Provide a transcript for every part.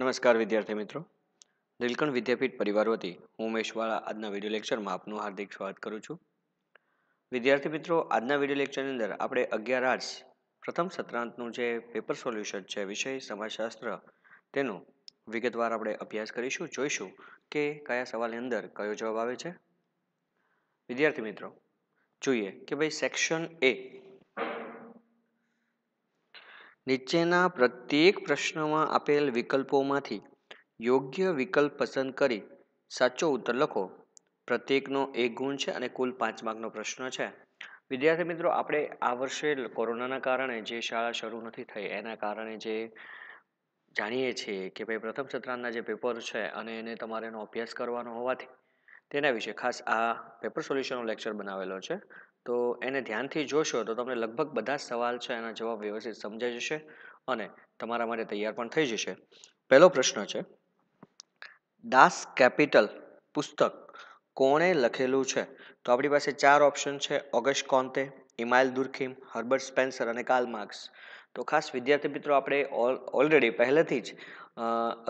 નમસ્કાર વિદ્યાર્થી મિત્રો નીલકંઠ વિદ્યાપીઠ પરિવાર વતી હું મેશવાળા આજના વિડીયો લેક્ચરમાં આપનું હાર્દિક સ્વાગત કરું છું વિદ્યાર્થી મિત્રો આજના વિડીયો લેક્ચરની અંદર આપણે અગિયાર આર્ટ્સ પ્રથમ સત્રાંતનું જે પેપર સોલ્યુશન છે વિષય સમાજશાસ્ત્ર તેનો વિગતવાર આપણે અભ્યાસ કરીશું જોઈશું કે કયા સવાલની અંદર કયો જવાબ આવે છે વિદ્યાર્થી મિત્રો જોઈએ કે ભાઈ સેક્શન એ નીચેના પ્રત્યેક પ્રશ્નમાં આપેલ વિકલ્પોમાંથી યોગ્ય વિકલ્પ પસંદ કરી સાચો ઉત્તર લખો પ્રત્યેકનો એક ગુણ છે અને કુલ પાંચ માર્કનો પ્રશ્ન છે વિદ્યાર્થી મિત્રો આપણે આ વર્ષે કોરોનાના કારણે જે શાળા શરૂ નથી થઈ એના કારણે જે જાણીએ છીએ કે ભાઈ પ્રથમ સત્રાંતના જે પેપર છે અને એને તમારે એનો અભ્યાસ કરવાનો હોવાથી તેના વિશે ખાસ આ પેપર સોલ્યુશનનો લેક્ચર બનાવેલો છે તો એને ધ્યાનથી જોશો તો તમને લગભગ બધા સવાલ છે એના જવાબ વ્યવસ્થિત સમજાઈ જશે અને તમારા માટે તૈયાર પણ થઈ જશે પહેલો પ્રશ્ન છે દાસ કેપિટલ પુસ્તક કોણે લખેલું છે તો આપણી પાસે ચાર ઓપ્શન છે Auguste Comte Emile Durkheim Herbert Spencer અને કાર્લ માર્ક્સ તો ખાસ વિદ્યાર્થી મિત્રો આપણે ઓલ ઓલરેડી પહેલેથી જ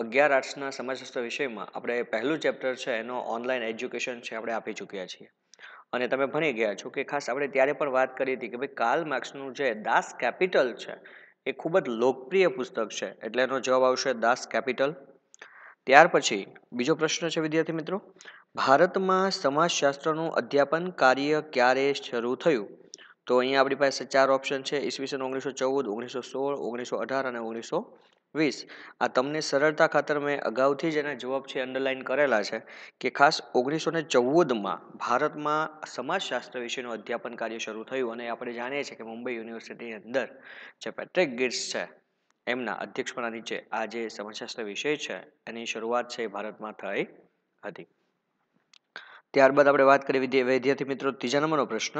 અગિયાર આર્ટ્સના સમાજશાસ્ત્ર વિષયમાં આપણે પહેલું ચેપ્ટર છે એનો ઓનલાઈન એજ્યુકેશન છે આપણે આપી ચૂક્યા છીએ અને તમે ભણી ગયા છો કે ખાસ આપણે ત્યારે પણ વાત કરી હતી કે ભાઈ કાર્લ માર્ક્સનું જે દાસ કેપિટલ છે એ ખૂબ જ લોકપ્રિય પુસ્તક છે એટલે એનો જવાબ આવશે દાસ કેપિટલ ત્યાર પછી બીજો પ્રશ્ન છે વિદ્યાર્થી મિત્રો ભારતમાં સમાજશાસ્ત્રનું અધ્યાપન કાર્ય ક્યારે શરૂ થયું તો અહીંયા આપણી પાસે ચાર ઓપ્શન છે ઈસવીસન ઓગણીસો ચૌદ ઓગણીસો સોળ ઓગણીસો અઢાર અને ઓગણીસો વીસ આ તમને સરળતા ખાતર મેં અગાઉથી જ એના જવાબ છે અંડરલાઇન કરેલા છે કે ખાસ ઓગણીસો ને ચૌદમાં ભારતમાં સમાજશાસ્ત્ર વિશેનું અધ્યાપન કાર્ય શરૂ થયું અને આપણે જાણીએ છીએ કે મુંબઈ યુનિવર્સિટીની અંદર જે પેટ્રિક ગિટ્સ છે એમના અધ્યક્ષપણા નીચે આ જે સમાજશાસ્ત્ર વિષય છે એની શરૂઆત છે એ ભારતમાં થઈ હતી ત્યારબાદ આપણે વાત કરીએ વિદ્યાર્થી મિત્રો ત્રીજા નંબરનો પ્રશ્ન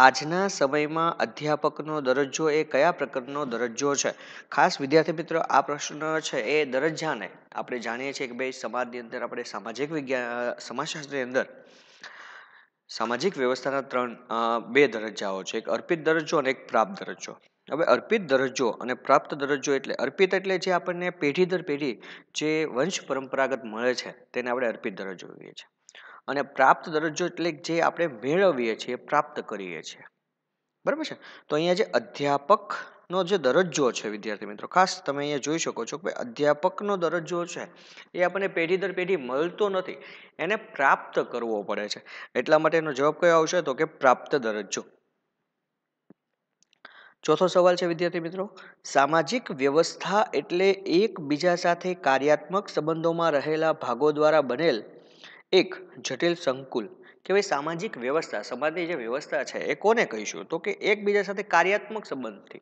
આજના સમયમાં અધ્યાપકનો દરજ્જો એ કયા પ્રકારનો દરજ્જો છે ખાસ વિદ્યાર્થી મિત્રો આ પ્રશ્ન છે એ દરજ્જાને આપણે જાણીએ છીએ કે ભાઈ સમાજની અંદર આપણે સામાજિક વિજ્ઞાન સમાજશાસ્ત્રની અંદર સામાજિક વ્યવસ્થાના ત્રણ બે દરજ્જાઓ છે એક અર્પિત દરજ્જો અને એક પ્રાપ્ત દરજ્જો હવે અર્પિત દરજ્જો અને પ્રાપ્ત દરજ્જો એટલે અર્પિત એટલે જે આપણને પેઢી દર પેઢી જે વંશ પરંપરાગત મળે છે તેને આપણે અર્પિત દરજ્જો કહીએ છીએ અને પ્રાપ્ત દરજ્જો એટલે જે આપણે મેળવીએ છીએ પ્રાપ્ત કરીએ છીએ બરાબર છે તો અહીંયા જે અધ્યાપકનો જે દરજ્જો છે વિદ્યાર્થી મિત્રો ખાસ તમે અહીંયા જોઈ શકો છો કે અધ્યાપકનો દરજ્જો છે એ આપણને પેઢી દર પેઢી મળતો નથી એને પ્રાપ્ત કરવો પડે છે એટલા માટે એનો જવાબ કયો આવશે તો કે પ્રાપ્ત દરજ્જો ચોથો સવાલ છે વિદ્યાર્થી મિત્રો સામાજિક વ્યવસ્થા એટલે એકબીજા સાથે કાર્યાત્મક સંબંધોમાં રહેલા ભાગો દ્વારા બનેલ એક જટિલ સંકુલ કે ભાઈ સામાજિક વ્યવસ્થા સમાજની જે વ્યવસ્થા છે એ કોને કહીશું તો કે એકબીજા સાથે કાર્યાત્મક સંબંધથી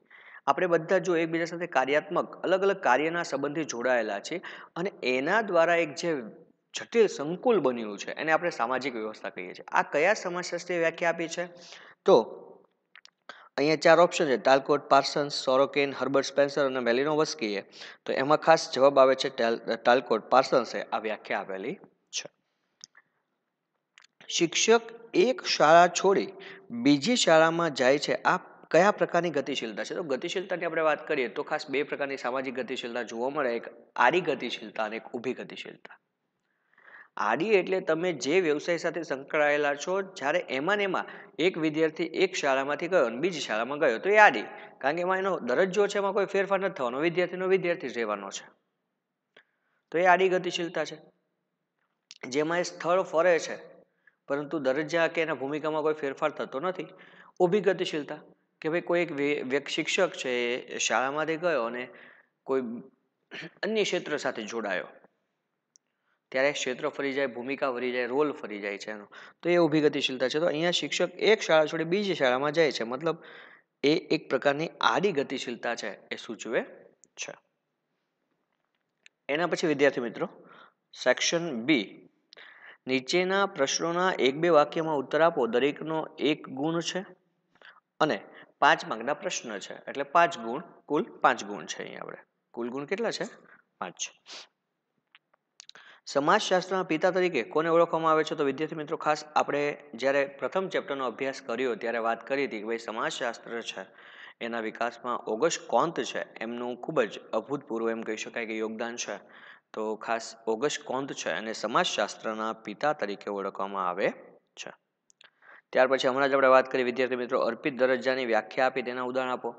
આપણે બધા જો એકબીજા સાથે કાર્યાત્મક અલગ અલગ કાર્યના સંબંધે જોડાયેલા છે અને એના દ્વારા એક જે જટિલ સંકુલ બન્યું છે એને આપણે સામાજિક વ્યવસ્થા કહીએ છીએ આ કયા સમાજશાસ્ત્રીએ વ્યાખ્યા આપી છે તો અહીંયા ચાર ઓપ્શન છે ટાલકોટ પાર્સન્સ સોરોકેન હર્બર્ટ સ્પેન્સર અને મેલિનોવસ્કીએ તો એમાં ખાસ જવાબ આવે છે ટાલકોટ પાર્સન્સે આ વ્યાખ્યા આપેલી શિક્ષક એક શાળા છોડી બીજી શાળામાં જાય છે આ કયા પ્રકારની ગતિશીલતા છે તો ગતિશીલતાની આપણે વાત કરીએ તો ખાસ બે પ્રકારની સામાજિક ગતિશીલતા જોવા મળે એક આડી ગતિશીલતા અને એક ઊભી ગતિશીલતા આડી એટલે તમે જે વ્યવસાય સાથે સંકળાયેલા છો જ્યારે એમાં ને એમાં એક વિદ્યાર્થી એક શાળામાંથી ગયો અને બીજી શાળામાં ગયો તો એ આડી કારણ કે એમાં એનો દરજ્જો છે એમાં કોઈ ફેરફાર નથી થવાનો વિદ્યાર્થીનો વિદ્યાર્થી રહેવાનો છે તો એ આડી ગતિશીલતા છે જેમાં એ સ્થળ ફરે છે પરંતુ દરજ્જા કે એના ભૂમિકામાં કોઈ ફેરફાર થતો નથી ઊભી ગતિશીલતા કે ભાઈ કોઈ એક શિક્ષક છે એ શાળામાંથી ગયો અને કોઈ અન્ય ક્ષેત્ર સાથે જોડાયો ત્યારે ક્ષેત્ર ફરી જાય ભૂમિકા ફરી જાય રોલ ફરી જાય છે એનો તો એ ઊભી ગતિશીલતા છે તો અહીંયા શિક્ષક એક શાળા છોડી બીજી શાળામાં જાય છે મતલબ એ એક પ્રકારની આડી ગતિશીલતા છે એ સૂચવે છે એના પછી વિદ્યાર્થી મિત્રો સેક્શન બી નીચેના પ્રશ્નોના એક બે વાક્યમાં ઉત્તર આપો દરેકનો એક ગુણ છે અને પાંચ માર્કના પ્રશ્ન છે એટલે પાંચ ગુણ કુલ પાંચ ગુણ છે અહીંયા આપણે કુલ ગુણ કેટલા છે પાંચ સમાજશાસ્ત્રના પિતા તરીકે કોને ઓળખવામાં આવે છે તો વિદ્યાર્થી મિત્રો ખાસ આપણે જ્યારે પ્રથમ ચેપ્ટરનો અભ્યાસ કર્યો ત્યારે વાત કરી હતી કે ભાઈ સમાજશાસ્ત્ર છે એના વિકાસમાં ઓગસ્ટ કોંત છે એમનું ખૂબ જ અભૂતપૂર્વ એમ કહી શકાય કે યોગદાન છે તો ખાસ ઓગસ્ટ કોંત છે અને સમાજશાસ્ત્રના પિતા તરીકે ઓળખવામાં આવે છે ત્યાર પછી હમણાં જ આપણે વાત કરી વિદ્યાર્થી મિત્રો અર્પિત દરજ્જાની વ્યાખ્યા આપી તેના ઉદાહરણ આપો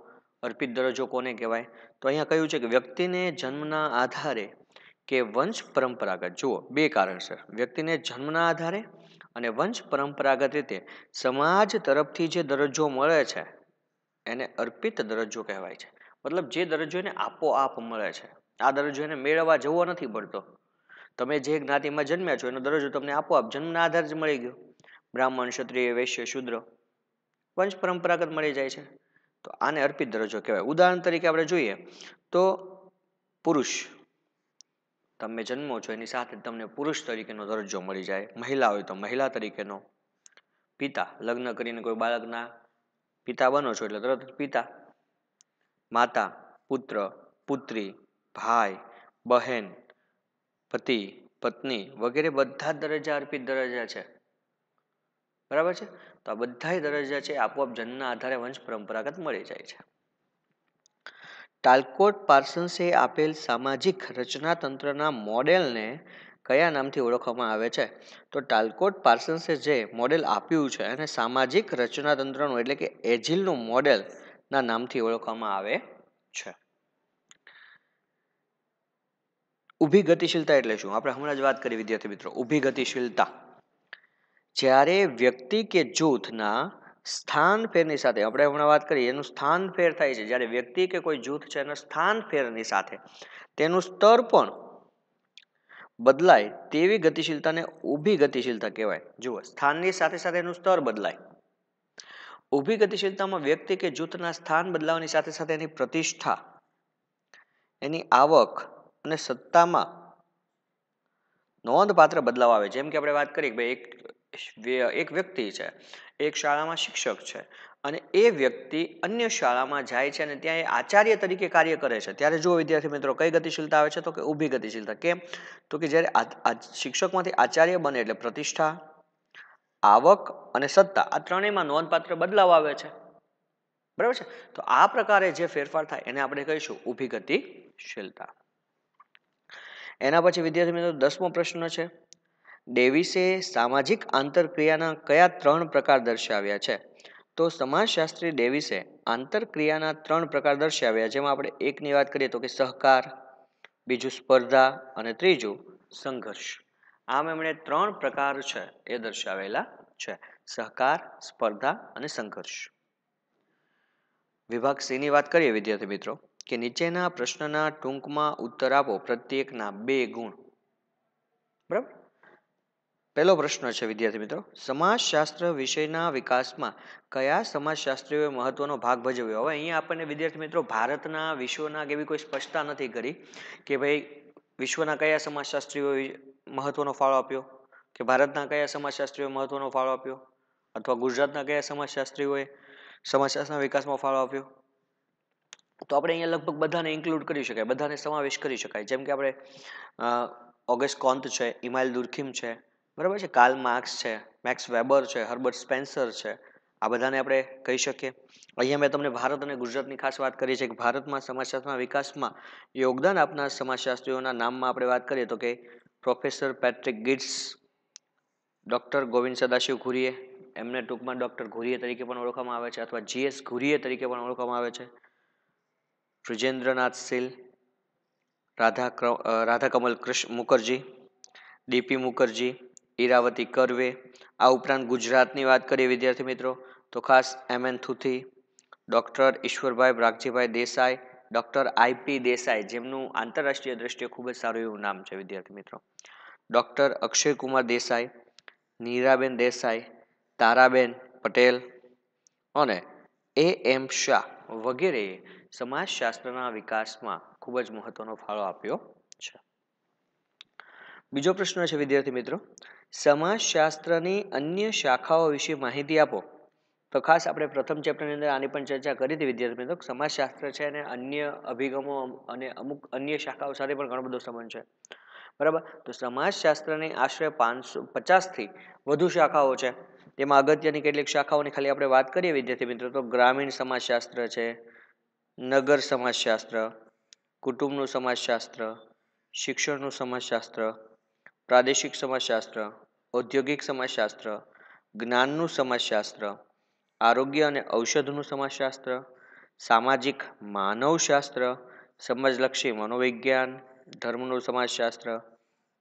અર્પિત દરજ્જો કોને કહેવાય તો અહીંયા કહ્યું છે કે વ્યક્તિને જન્મના આધારે કે વંશ પરંપરાગત જુઓ બે કારણસર વ્યક્તિને જન્મના આધારે અને વંશ પરંપરાગત રીતે સમાજ તરફથી જે દરજ્જો મળે છે એને અર્પિત દરજ્જો કહેવાય છે મતલબ જે દરજ્જો એને આપોઆપ મળે છે આ દરજ્જો એને મેળવવા જવો નથી પડતો તમે જે જ્ઞાતિમાં જન્મ્યા છો એનો દરજ્જો તમને આપોઆપ જન્મના આધાર જ મળી ગયો બ્રાહ્મણ ક્ષત્રિય વૈશ્ય શુદ્ર વંશ પરંપરાગત મળી જાય છે તો આને અર્પિત દરજ્જો કહેવાય ઉદાહરણ તરીકે આપણે જોઈએ તો પુરુષ તમે જન્મો છો એની સાથે તમને પુરુષ તરીકેનો દરજ્જો મળી જાય મહિલા હોય તો મહિલા તરીકેનો પિતા લગ્ન કરીને કોઈ બાળકના પિતા બનો છો એટલે તરત પિતા માતા પુત્ર પુત્રી ભાઈ બહેન પતિ પત્ની વગેરે બધા દરજ્જા અર્પિત દરજ્જા છે બરાબર છે તો આ બધા દરજ્જા છે આપોઆપ જન્મના આધારે વંશ પરંપરાગત મળી જાય છે ટાલકોટ પાર્સન્સે આપેલ સામાજિક રચનાતંત્રના મોડેલને કયા નામથી ઓળખવામાં આવે છે તો ટાલકોટ પાર્સન્સે જે મોડેલ આપ્યું છે એને સામાજિક રચનાતંત્રનું એટલે કે એજિલનું મોડેલના નામથી ઓળખવામાં આવે છે ઊભી ગતિશીલતા એટલે શું આપણે હમણાં જ વાત કરી વિદ્યાર્થી મિત્રો ઊભી ગતિશીલતા જ્યારે વ્યક્તિ કે જૂથના સ્થાન ફેરની સાથે આપણે હમણાં વાત કરીએ એનું સ્થાન ફેર થાય છે જ્યારે વ્યક્તિ કે કોઈ જૂથ છે એના સ્થાન ફેરની સાથે તેનું સ્તર પણ બદલાય તેવી ગતિશીલતાને ઊભી ગતિશીલતા કહેવાય જુઓ સ્થાનની સાથે સાથે એનું સ્તર બદલાય ઊભી ગતિશીલતામાં વ્યક્તિ કે જૂથના સ્થાન બદલાવાની સાથે સાથે એની પ્રતિષ્ઠા એની આવક અને સત્તામાં નોંધપાત્ર બદલાવ આવે જેમ કે આપણે વાત કરી કે ભાઈ એક એક વ્યક્તિ છે એક શાળામાં શિક્ષક છે અને એ વ્યક્તિ અન્ય શાળામાં જાય છે અને ત્યાં એ આચાર્ય તરીકે કાર્ય કરે છે ત્યારે જો વિદ્યાર્થી મિત્રો કઈ ગતિશીલતા આવે છે તો કે ઊભી ગતિશીલતા કેમ તો કે જ્યારે શિક્ષકમાંથી આચાર્ય બને એટલે પ્રતિષ્ઠા આવક અને સત્તા આ ત્રણેયમાં નોંધપાત્ર બદલાવ આવે છે બરાબર છે તો આ પ્રકારે જે ફેરફાર થાય એને આપણે કહીશું ઊભી ગતિશીલતા એના પછી વિદ્યાર્થી મિત્રો દસમો પ્રશ્ન છે ડેવિસે સામાજિક આંતરક્રિયાના કયા ત્રણ પ્રકાર દર્શાવ્યા છે તો સમાજશાસ્ત્રી ડેવિસે આંતરક્રિયાના ત્રણ પ્રકાર દર્શાવ્યા જેમાં આપણે એકની વાત કરીએ તો કે સહકાર બીજું સ્પર્ધા અને ત્રીજું સંઘર્ષ આમ એમણે ત્રણ પ્રકાર છે એ દર્શાવેલા છે સહકાર સ્પર્ધા અને સંઘર્ષ વિભાગ સીની વાત કરીએ વિદ્યાર્થી મિત્રો કે નીચેના પ્રશ્નના ટૂંકમાં ઉત્તર આપો પ્રત્યેકના બે ગુણ બરાબર પહેલો પ્રશ્ન છે વિદ્યાર્થી મિત્રો સમાજશાસ્ત્ર વિષયના વિકાસમાં કયા સમાજશાસ્ત્રીઓએ મહત્વનો ભાગ ભજવ્યો હવે અહીંયા આપણને વિદ્યાર્થી મિત્રો ભારતના વિશ્વના કેવી કોઈ સ્પષ્ટતા નથી કરી કે ભાઈ વિશ્વના કયા સમાજશાસ્ત્રીઓએ મહત્વનો ફાળો આપ્યો કે ભારતના કયા સમાજશાસ્ત્રીઓએ મહત્વનો ફાળો આપ્યો અથવા ગુજરાતના કયા સમાજશાસ્ત્રીઓએ સમાજશાસ્ત્રના વિકાસમાં ફાળો આપ્યો તો આપણે અહીંયા લગભગ બધાને ઇન્ક્લુડ કરી શકાય બધાને સમાવેશ કરી શકાય જેમ કે આપણે ઓગસ્ટ કોન્ત છે ઇમાઇલ દુર્ખીમ છે બરાબર છે કાર્લ માર્ક્સ છે મેક્સ વેબર છે હર્બર્ટ સ્પેન્સર છે આ બધાને આપણે કહી શકીએ અહીંયા મેં તમને ભારત અને ગુજરાતની ખાસ વાત કરી છે કે ભારતમાં સમાજશાસ્ત્રના વિકાસમાં યોગદાન આપનાર સમાજશાસ્ત્રીઓના નામમાં આપણે વાત કરીએ તો કે professor Patrick Geddes doctor Govind Sadashiv Ghurye એમને ટૂંકમાં ડૉક્ટર ઘુરીએ તરીકે પણ ઓળખવામાં આવે છે અથવા જીએસ ઘુરીએ તરીકે પણ ઓળખવામાં આવે છે બ્રિજેન્દ્રનાથ શીલ રાધા રાધાકમલ કૃષ્ણ મુખર્જી ડીપી મુખર્જી ઈરાવતી કરવે આ ઉપરાંત ગુજરાતની વાત કરીએ વિદ્યાર્થી મિત્રો તો ખાસ એમ એન થુથી doctor Ishwarbhai Bragjibhai Desai doctor I P Desai જેમનું આંતરરાષ્ટ્રીય દ્રષ્ટિએ ખૂબ જ સારું એવું નામ છે વિદ્યાર્થી મિત્રો ડૉક્ટર અક્ષયકુમાર દેસાઈ નીરાબેન દેસાઈ તારાબેન પટેલ અને એ એમ શાહ વગેરે સમાજશાસ્ત્રના વિકાસમાં ખૂબ જ મહત્વનો ફાળો આપ્યો છે બીજો પ્રશ્ન છે વિદ્યાર્થી મિત્રો સમાજશાસ્ત્રની અન્ય શાખાઓ વિશે માહિતી આપો તો ખાસ આપણે પ્રથમ ચેપ્ટરની અંદર આની પણ ચર્ચા કરી હતી વિદ્યાર્થી મિત્રો સમાજશાસ્ત્ર છે અને અન્ય અભિગમો અને અમુક અન્ય શાખાઓ સાથે પણ ઘણો બધો સંબંધ છે બરાબર તો સમાજશાસ્ત્રની આશરે પાંચસો પચાસથી વધુ શાખાઓ છે તેમાં અગત્યની કેટલીક શાખાઓની ખાલી આપણે વાત કરીએ વિદ્યાર્થી મિત્રો તો ગ્રામીણ સમાજશાસ્ત્ર છે નગર સમાજશાસ્ત્ર કુટુંબનું સમાજશાસ્ત્ર શિક્ષણનું સમાજશાસ્ત્ર પ્રાદેશિક સમાજશાસ્ત્ર ઔદ્યોગિક સમાજશાસ્ત્ર જ્ઞાનનું સમાજશાસ્ત્ર આરોગ્ય અને ઔષધનું સમાજશાસ્ત્ર સામાજિક માનવશાસ્ત્ર સમાજલક્ષી મનોવિજ્ઞાન ધર્મનું સમાજશાસ્ત્ર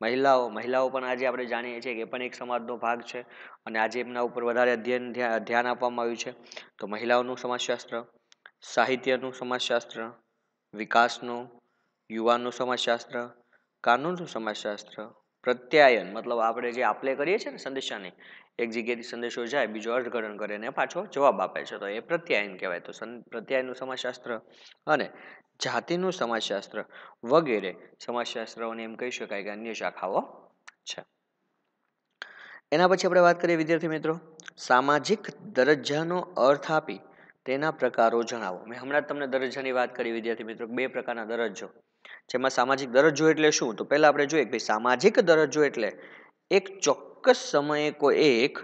મહિલાઓ મહિલાઓ પણ આજે આપણે જાણીએ છીએ કે એ પણ એક સમાજનો ભાગ છે અને આજે એમના ઉપર વધારે અધ્યયન ધ્યાન આપવામાં આવ્યું છે તો મહિલાઓનું સમાજશાસ્ત્ર સાહિત્યનું સમાજશાસ્ત્ર વિકાસનું યુવાનનું સમાજશાસ્ત્ર કાનૂનનું સમાજશાસ્ત્ર પ્રત્યાયન મતલબ આપણે જે આપલે કરીએ છીએ ને સંદેશાની એક જગ્યાએથી સંદેશો જાય બીજો અર્થઘટન કરે અને પાછો જવાબ આપે છે તો એ પ્રત્યાયન કહેવાય તો પ્રત્યાયનનું સમાજશાસ્ત્ર અને જાતિનું સમાજશાસ્ત્ર વગેરે સમાજશાસ્ત્રોને એમ કહી શકાય કે અન્ય શાખાઓ છે એના પછી આપણે વાત કરીએ વિદ્યાર્થી મિત્રો સામાજિક દરજ્જાનો અર્થ આપી તેના પ્રકારો જણાવો મેં હમણાં તમને દરજ્જાની વાત કરી વિદ્યાર્થી મિત્રો બે પ્રકારના દરજ્જો જેમાં સામાજિક દરજ્જો એટલે શું તો પહેલાં આપણે જોઈએ કે સામાજિક દરજ્જો એટલે એક ચોક્કસ ચોક્કસ સમયે કોઈ એક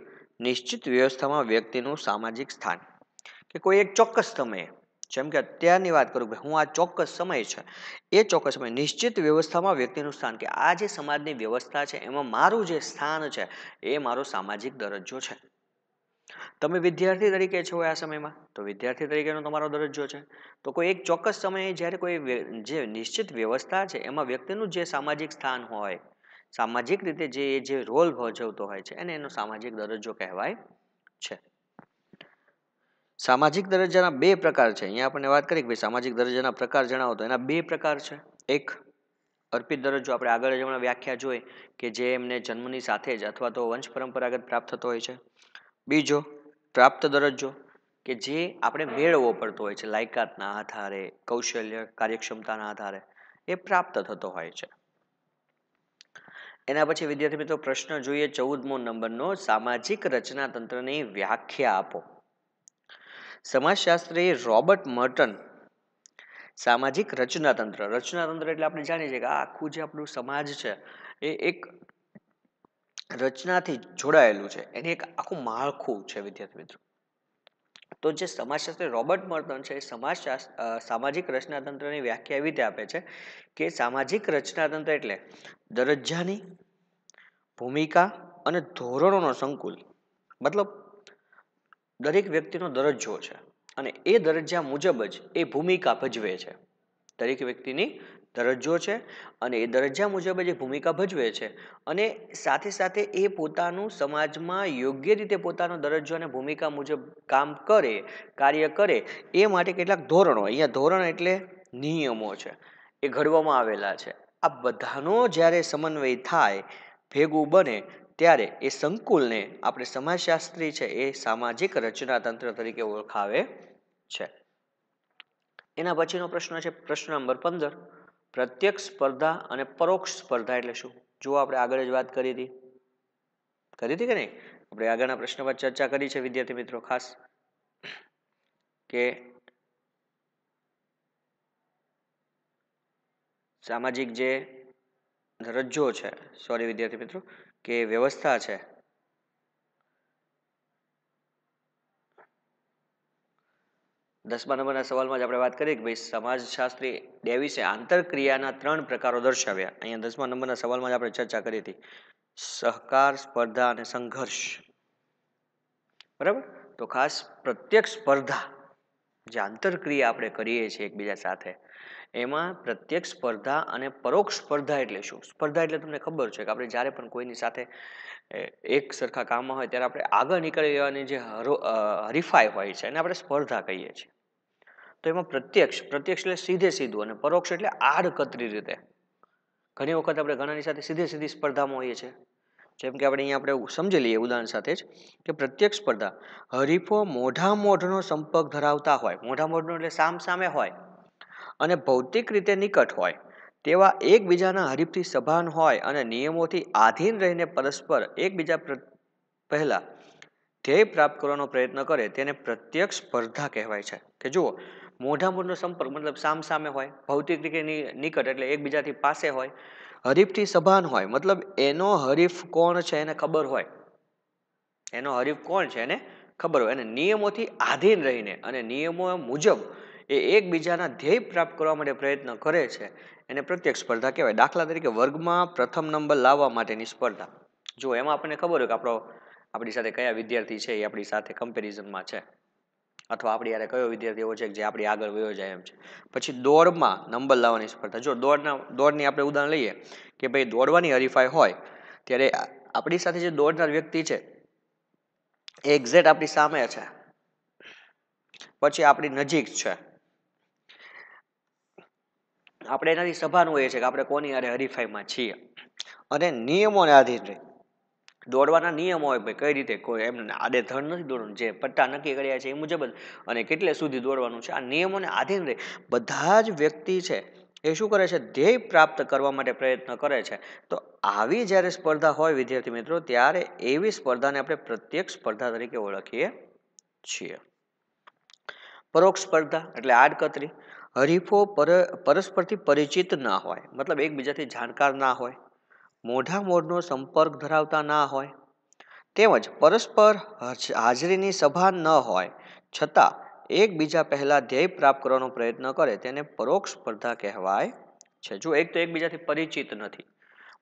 નિશ્ચિત વ્યવસ્થામાં વ્યક્તિનું સામાજિક સ્થાન કે કોઈ એક ચોક્કસ સમયે જેમ કે અત્યારની વાત કરું કે હું આ ચોક્કસ સમય છે એ ચોક્કસ સમય નિશ્ચિત વ્યવસ્થામાં વ્યક્તિનું સ્થાન કે આ જે સમાજની વ્યવસ્થા છે એમાં મારું જે સ્થાન છે એ મારો સામાજિક દરજ્જો છે તમે વિદ્યાર્થી તરીકે છો આ સમયમાં તો વિદ્યાર્થી તરીકેનો તમારો દરજ્જો છે તો કોઈ એક ચોક્કસ સમયે જ્યારે કોઈ જે નિશ્ચિત વ્યવસ્થા છે એમાં વ્યક્તિનું જે સામાજિક સ્થાન હોય સામાજિક રીતે જે એ જે રોલ ભજવતો હોય છે એને એનો સામાજિક દરજ્જો કહેવાય છે સામાજિક દરજ્જાના બે પ્રકાર છે અહીંયા આપણને વાત કરી કે ભાઈ સામાજિક દરજ્જાના પ્રકાર જણાવો તો એના બે પ્રકાર છે એક અર્પિત દરજ્જો આપણે આગળ હમણાં વ્યાખ્યા જોઈ કે જે એમને જન્મની સાથે જ અથવા તો વંશ પરંપરાગત પ્રાપ્ત થતો હોય છે બીજો પ્રાપ્ત દરજ્જો કે જે આપણે મેળવવો પડતો હોય છે લાયકાતના આધારે કૌશલ્ય કાર્યક્ષમતાના આધારે એ પ્રાપ્ત થતો હોય છે એના પછી વિદ્યાર્થી મિત્રો પ્રશ્ન જોઈએ ચૌદમો નંબરનો સામાજિક રચના તંત્રની વ્યાખ્યા આપો સમાજશાસ્ત્રી રોબર્ટ મર્ટન સામાજિક રચનાતંત્ર રચનાતંત્ર એટલે આપણે જાણીએ છીએ કે આ આખું જે આપણું સમાજ છે એ એક રચનાથી જોડાયેલું છે એને એક આખું માળખું છે વિદ્યાર્થી મિત્રો તો જે સમાજશાસ્ત્રી રોબર્ટ મર્ટન છે એ સમાજશાસ્ત્ર સામાજિક રચનાતંત્રની વ્યાખ્યા એવી રીતે આપે છે કે સામાજિક રચનાતંત્ર એટલે દરજ્જાની ભૂમિકા અને ધોરણોનો સંકુલ મતલબ દરેક વ્યક્તિનો દરજ્જો છે અને એ દરજ્જા મુજબ જ એ ભૂમિકા ભજવે છે દરેક વ્યક્તિની દરજ્જો છે અને એ દરજ્જા મુજબ જે ભૂમિકા ભજવે છે અને સાથે સાથે એ પોતાનું સમાજમાં યોગ્ય રીતે પોતાનો દરજ્જો અને ભૂમિકા મુજબ કામ કરે કાર્ય કરે એ માટે કેટલાક ધોરણો અહીંયા ધોરણ એટલે નિયમો છે એ ઘડવામાં આવેલા છે આ બધાનો જ્યારે સમન્વય થાય ભેગું બને ત્યારે એ સંકુલને આપણે સમાજશાસ્ત્રી છે એ સામાજિક રચનાતંત્ર તરીકે ઓળખાવે છે એના પછીનો પ્રશ્ન છે પ્રશ્ન નંબર પંદર પ્રત્યક્ષ સ્પર્ધા અને પરોક્ષ સ્પર્ધા એટલે શું જો આપણે આગળ જ વાત કરી હતી કરી હતી કે નહીં આપણે આગળના પ્રશ્નમાં ચર્ચા કરી છે વિદ્યાર્થી મિત્રો ખાસ કે સામાજિક જે રજ્જો છે સોરી વિદ્યાર્થી મિત્રો કે વ્યવસ્થા છે દસમા નંબરના સવાલમાં જ આપણે વાત કરીએ કે ભાઈ સમાજશાસ્ત્રી ડેવિસે આંતરક્રિયાના ત્રણ પ્રકારો દર્શાવ્યા અહીંયા દસમા નંબરના સવાલમાં જ આપણે ચર્ચા કરી હતી સહકાર સ્પર્ધા અને સંઘર્ષ બરાબર તો ખાસ પ્રત્યક્ષ સ્પર્ધા જે આંતરક્રિયા આપણે કરીએ છીએ એકબીજા સાથે એમાં પ્રત્યક્ષ સ્પર્ધા અને પરોક્ષ સ્પર્ધા એટલે શું સ્પર્ધા એટલે તમને ખબર છે કે આપણે જ્યારે પણ કોઈની સાથે એક સરખા કામમાં હોય ત્યારે આપણે આગળ નીકળી જવાની જે હરો હરીફાઈ હોય છે એને આપણે સ્પર્ધા કહીએ છીએ તો એમાં પ્રત્યક્ષ પ્રત્યક્ષ એટલે સીધે સીધું અને પરોક્ષ એટલે આડકતરી રીતે ઘણી વખત આપણે ઘણાની સાથે સીધે સીધી સ્પર્ધામાં હોઈએ છીએ જેમ કે આપણે અહીંયા આપણે સમજી લઈએ ઉદાહરણ સાથે જ કે પ્રત્યક્ષ સ્પર્ધા હરીફો મોઢા મોઢનો સંપર્ક ધરાવતા હોય મોઢા મોઢનો એટલે સામ સામે હોય અને ભૌતિક રીતે નિકટ હોય તેવા એકબીજાના હરીફથી સભાન હોય અને નિયમોથી આધીન રહીને પરસ્પર એકબીજા પહેલાં ધ્યેય પ્રાપ્ત કરવાનો પ્રયત્ન કરે તેને પ્રત્યક્ષ સ્પર્ધા કહેવાય છે કે જુઓ મોઢા સંપર્ક મતલબ સામ સામે હોય ભૌતિક રીતે નિકટ એટલે એકબીજાથી પાસે હોય હરીફથી સભાન હોય મતલબ એનો હરીફ કોણ છે એને ખબર હોય એનો હરીફ કોણ છે એને ખબર હોય અને નિયમોથી આધીન રહીને અને નિયમો મુજબ એ એકબીજાના ધ્યેય પ્રાપ્ત કરવા માટે પ્રયત્ન કરે છે એને પ્રત્યક્ષ સ્પર્ધા કહેવાય દાખલા તરીકે વર્ગમાં પ્રથમ નંબર લાવવા માટેની સ્પર્ધા જો એમાં આપણને ખબર હોય કે આપણો આપણી સાથે કયા વિદ્યાર્થી છે એ આપણી સાથે કમ્પેરિઝનમાં છે અથવા આપણે યારે કયો વિદ્યાર્થી એવો છે જે આપણી આગળ વયો જાય એમ છે પછી દોડમાં નંબર લાવવાની સ્પર્ધા જો દોડના દોડની આપણે ઉદાહરણ લઈએ કે ભાઈ દોડવાની હરીફાઈ હોય ત્યારે આપણી સાથે જે દોડનાર વ્યક્તિ છે એ એક્ઝેક્ટ આપણી સામે છે પછી આપણી નજીક છે આપણે એનાથી સભાનું એ છે કે આપણે કોની અરે હરીફાઈમાં છીએ અને નિયમોને આધીન રહી દોડવાના નિયમો હોય કઈ રીતે કોઈ એમ આડે ધડ નથી દોડવાનું જે પટ્ટા નક્કી કર્યા છે એ મુજબ જ અને કેટલે સુધી દોડવાનું છે આ નિયમોને આધીન રહે બધા જ વ્યક્તિ છે એ શું કરે છે ધ્યેય પ્રાપ્ત કરવા માટે પ્રયત્ન કરે છે તો આવી જ્યારે સ્પર્ધા હોય વિદ્યાર્થી મિત્રો ત્યારે એવી સ્પર્ધાને આપણે પ્રત્યેક સ્પર્ધા તરીકે ઓળખીએ છીએ પરોક્ષ સ્પર્ધા એટલે આડકતરી હરીફો પર પરસ્પરથી પરિચિત ના હોય મતલબ એકબીજાથી જાણકાર ના હોય મોઢા મોઢનો સંપર્ક ધરાવતા ના હોય તેમજ પરસ્પર હાજરીની સભા ન હોય છતાં એકબીજા પહેલાં ધ્યેય પ્રાપ્ત કરવાનો પ્રયત્ન કરે તેને પરોક્ષ સ્પર્ધા કહેવાય છે જો એક તો એકબીજાથી પરિચિત નથી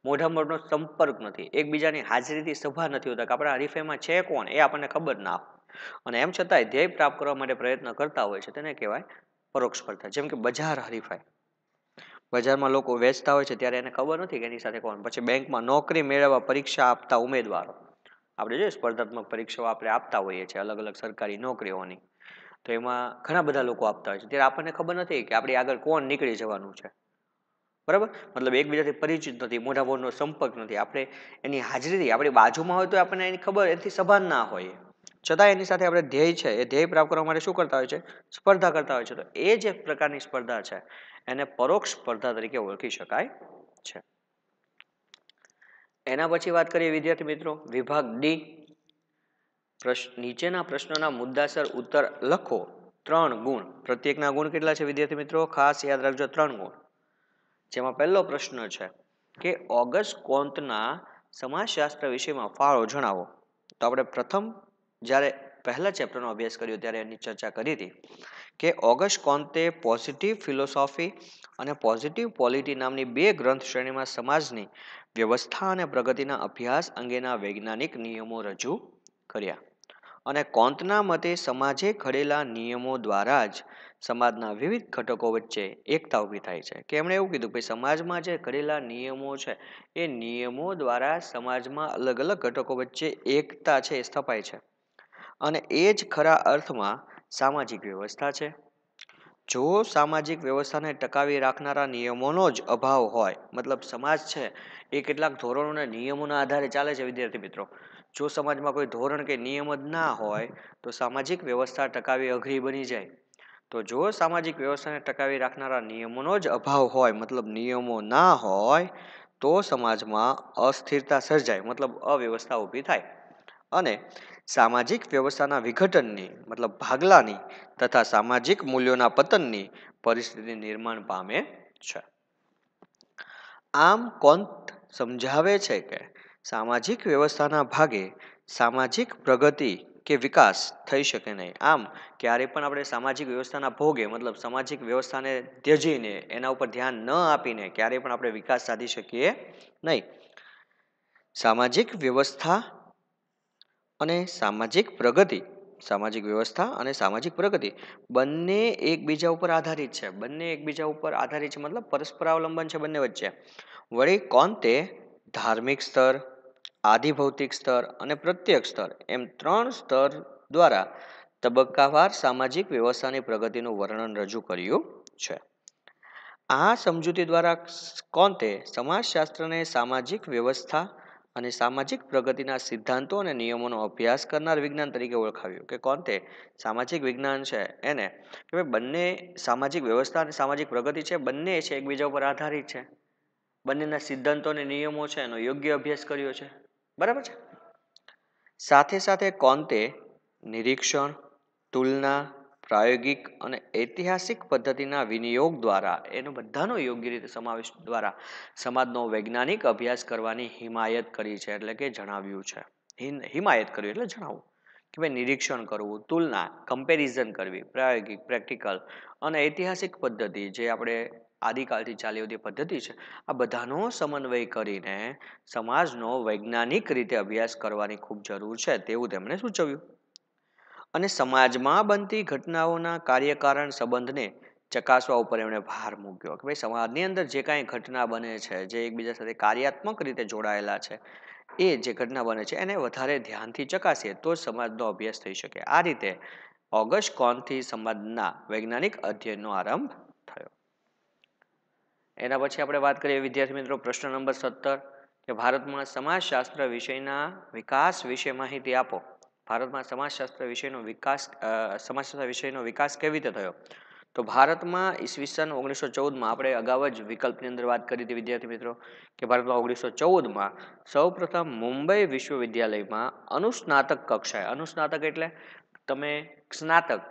મોઢા મોઢનો સંપર્ક નથી એકબીજાની હાજરીથી સભા નથી હોતા કે આપણા હરીફાઈમાં છે કોણ એ આપણને ખબર ના હોય અને એમ છતાંય ધ્યેય પ્રાપ્ત કરવા માટે પ્રયત્ન કરતા હોય છે તેને કહેવાય પરોક્ષ સ્પર્ધા જેમ કે બજાર હરીફાઈ બજારમાં લોકો વેચતા હોય છે ત્યારે એને ખબર નથી કે એની સાથે કોણ પછી બેંકમાં નોકરી મેળવવા પરીક્ષા આપતા ઉમેદવારો આપણે જોઈએ સ્પર્ધાત્મક પરીક્ષાઓ આપણે આપતા હોઈએ છીએ અલગ અલગ સરકારી નોકરીઓની તો એમાં ઘણા બધા લોકો આપતા હોય છે ત્યારે આપણને ખબર નથી કે આપણી આગળ કોણ નીકળી જવાનું છે બરાબર મતલબ એકબીજાથી પરિચિત નથી મોઢા મોઢનો સંપર્ક નથી આપણે એની હાજરીથી આપણી બાજુમાં હોય તો આપણને એની ખબર એથી સભાન ના હોય છતાં એની સાથે આપણે ધ્યેય છે એ ધ્યેય પ્રાપ્ત કરવા માટે શું કરતા હોય છે સ્પર્ધા કરતા હોય છે તો એ જે પ્રકારની સ્પર્ધા છે એને પરોક્ષ સ્પર્ધા તરીકે ઓળખી શકાય છે એના પછી વાત કરીએ વિદ્યાર્થી મિત્રો વિભાગ ડી નીચેના પ્રશ્નોના મુદ્દાસર ઉત્તર લખો ત્રણ ગુણ પ્રત્યેકના ગુણ કેટલા છે વિદ્યાર્થી મિત્રો ખાસ યાદ રાખજો ત્રણ ગુણ જેમાં પહેલો પ્રશ્ન છે કે ઓગસ્ટ કોન્તના સમાજશાસ્ત્ર વિષયમાં ફાળો જણાવો તો આપણે પ્રથમ જ્યારે પહેલા ચેપ્ટરનો અભ્યાસ કર્યો ત્યારે એની ચર્ચા કરી હતી કે ઓગસ્ટ કોન્તે પોઝિટિવ ફિલોસોફી અને પોઝિટિવ પોલિટી નામની બે ગ્રંથ શ્રેણીમાં સમાજની વ્યવસ્થા અને પ્રગતિના અભ્યાસ અંગેના વૈજ્ઞાનિક નિયમો રજૂ કર્યા અને કોંતના મતે સમાજે ઘડેલા નિયમો દ્વારા જ સમાજના વિવિધ ઘટકો વચ્ચે એકતા ઊભી થાય છે કે એમણે એવું કીધું કે સમાજમાં જે ઘડેલા નિયમો છે એ નિયમો દ્વારા સમાજમાં અલગ અલગ ઘટકો વચ્ચે એકતા છે એ સ્થપાય છે અને એ જ ખરા અર્થમાં સામાજિક વ્યવસ્થા છે જો સામાજિક વ્યવસ્થાને ટકાવી રાખનારા નિયમોનો જ અભાવ હોય મતલબ સમાજ છે એ કેટલાક ધોરણો નિયમોના આધારે ચાલે છે વિદ્યાર્થી મિત્રો જો સમાજમાં કોઈ ધોરણ કે નિયમ જ ના હોય તો સામાજિક વ્યવસ્થા ટકાવી અઘરી બની જાય તો જો સામાજિક વ્યવસ્થાને ટકાવી રાખનારા નિયમોનો જ અભાવ હોય મતલબ નિયમો ના હોય તો સમાજમાં અસ્થિરતા સર્જાય મતલબ અવ્યવસ્થા ઊભી થાય અને સામાજિક વ્યવસ્થાના વિઘટનની મતલબ ભાગલાની તથા સામાજિક મૂલ્યોના પતનની પરિસ્થિતિ નિર્માણ પામે છે આમ કોંત સમજાવે છે કે સામાજિક વ્યવસ્થાના ભાગે સામાજિક પ્રગતિ કે વિકાસ થઈ શકે નહીં આમ ક્યારેય પણ આપણે સામાજિક વ્યવસ્થાના ભોગે મતલબ સામાજિક વ્યવસ્થાને ત્યજીને એના ઉપર ધ્યાન ન આપીને ક્યારેય પણ આપણે વિકાસ સાધી શકીએ નહીં સામાજિક વ્યવસ્થા અને સામાજિક પ્રગતિ સામાજિક વ્યવસ્થા અને સામાજિક પ્રગતિ બંને એકબીજા ઉપર આધારિત છે બંને એકબીજા ઉપર આધારિત છે મતલબ પરસ્પરાવલંબન છે બંને વચ્ચે વળી તે ધાર્મિક સ્તર આધિભૌતિક સ્તર અને પ્રત્યક્ષ સ્તર એમ ત્રણ સ્તર દ્વારા તબક્કાવાર સામાજિક વ્યવસ્થાની પ્રગતિનું વર્ણન રજૂ કર્યું છે આ સમજૂતી દ્વારા કોન્તે સમાજશાસ્ત્રને સામાજિક વ્યવસ્થા અને સામાજિક પ્રગતિના સિદ્ધાંતો અને નિયમોનો અભ્યાસ કરનાર વિજ્ઞાન તરીકે ઓળખાવ્યું કે કોણ તે સામાજિક વિજ્ઞાન છે એને કે ભાઈ બંને સામાજિક વ્યવસ્થા અને સામાજિક પ્રગતિ છે બંને છે એકબીજા ઉપર આધારિત છે બંનેના સિદ્ધાંતો અને નિયમો છે એનો યોગ્ય અભ્યાસ કર્યો છે બરાબર છે સાથે સાથે કોન્તે નિરીક્ષણ તુલના પ્રાયોગિક અને ઐતિહાસિક પદ્ધતિના વિનિયોગ દ્વારા એનો બધાનો યોગ્ય રીતે સમાવેશ દ્વારા સમાજનો વૈજ્ઞાનિક અભ્યાસ કરવાની હિમાયત કરી છે એટલે કે જણાવ્યું છે હિમાયત કરવી એટલે જણાવવું કે ભાઈ નિરીક્ષણ કરવું તુલના કમ્પેરિઝન કરવી પ્રાયોગિક પ્રેક્ટિકલ અને ઐતિહાસિક પદ્ધતિ જે આપણે આદિકાળથી ચાલી આવતી પદ્ધતિ છે આ બધાનો સમન્વય કરીને સમાજનો વૈજ્ઞાનિક રીતે અભ્યાસ કરવાની ખૂબ જરૂર છે તેવું તેમણે સૂચવ્યું અને સમાજમાં બનતી ઘટનાઓના કાર્યકારણ સંબંધને ચકાસવા ઉપર એમણે ભાર મૂક્યો કે ભાઈ સમાજની અંદર જે કાંઈ ઘટના બને છે જે એકબીજા સાથે કાર્યાત્મક રીતે જોડાયેલા છે એ જે ઘટના બને છે એને વધારે ધ્યાનથી ચકાસીએ તો સમાજનો અભ્યાસ થઈ શકે આ રીતે ઓગસ્ટ કોનથી સમાજના વૈજ્ઞાનિક અધ્યયનનો આરંભ થયો એના પછી આપણે વાત કરીએ વિદ્યાર્થી મિત્રો પ્રશ્ન નંબર સત્તર કે ભારતમાં સમાજશાસ્ત્ર વિષયના વિકાસ વિશે માહિતી આપો ભારતમાં સમાજશાસ્ત્ર વિષયનો વિકાસ સમાજશાસ્ત્ર વિષયનો વિકાસ કેવી રીતે થયો તો ભારતમાં ઈસવીસન ઓગણીસો ચૌદમાં આપણે અગાઉ જ વિકલ્પની અંદર વાત કરી હતી વિદ્યાર્થી મિત્રો કે ભારતમાં ઓગણીસો ચૌદમાં સૌપ્રથમ મુંબઈ વિશ્વવિદ્યાલયમાં અનુસ્નાતક કક્ષાએ અનુસ્નાતક એટલે તમે સ્નાતક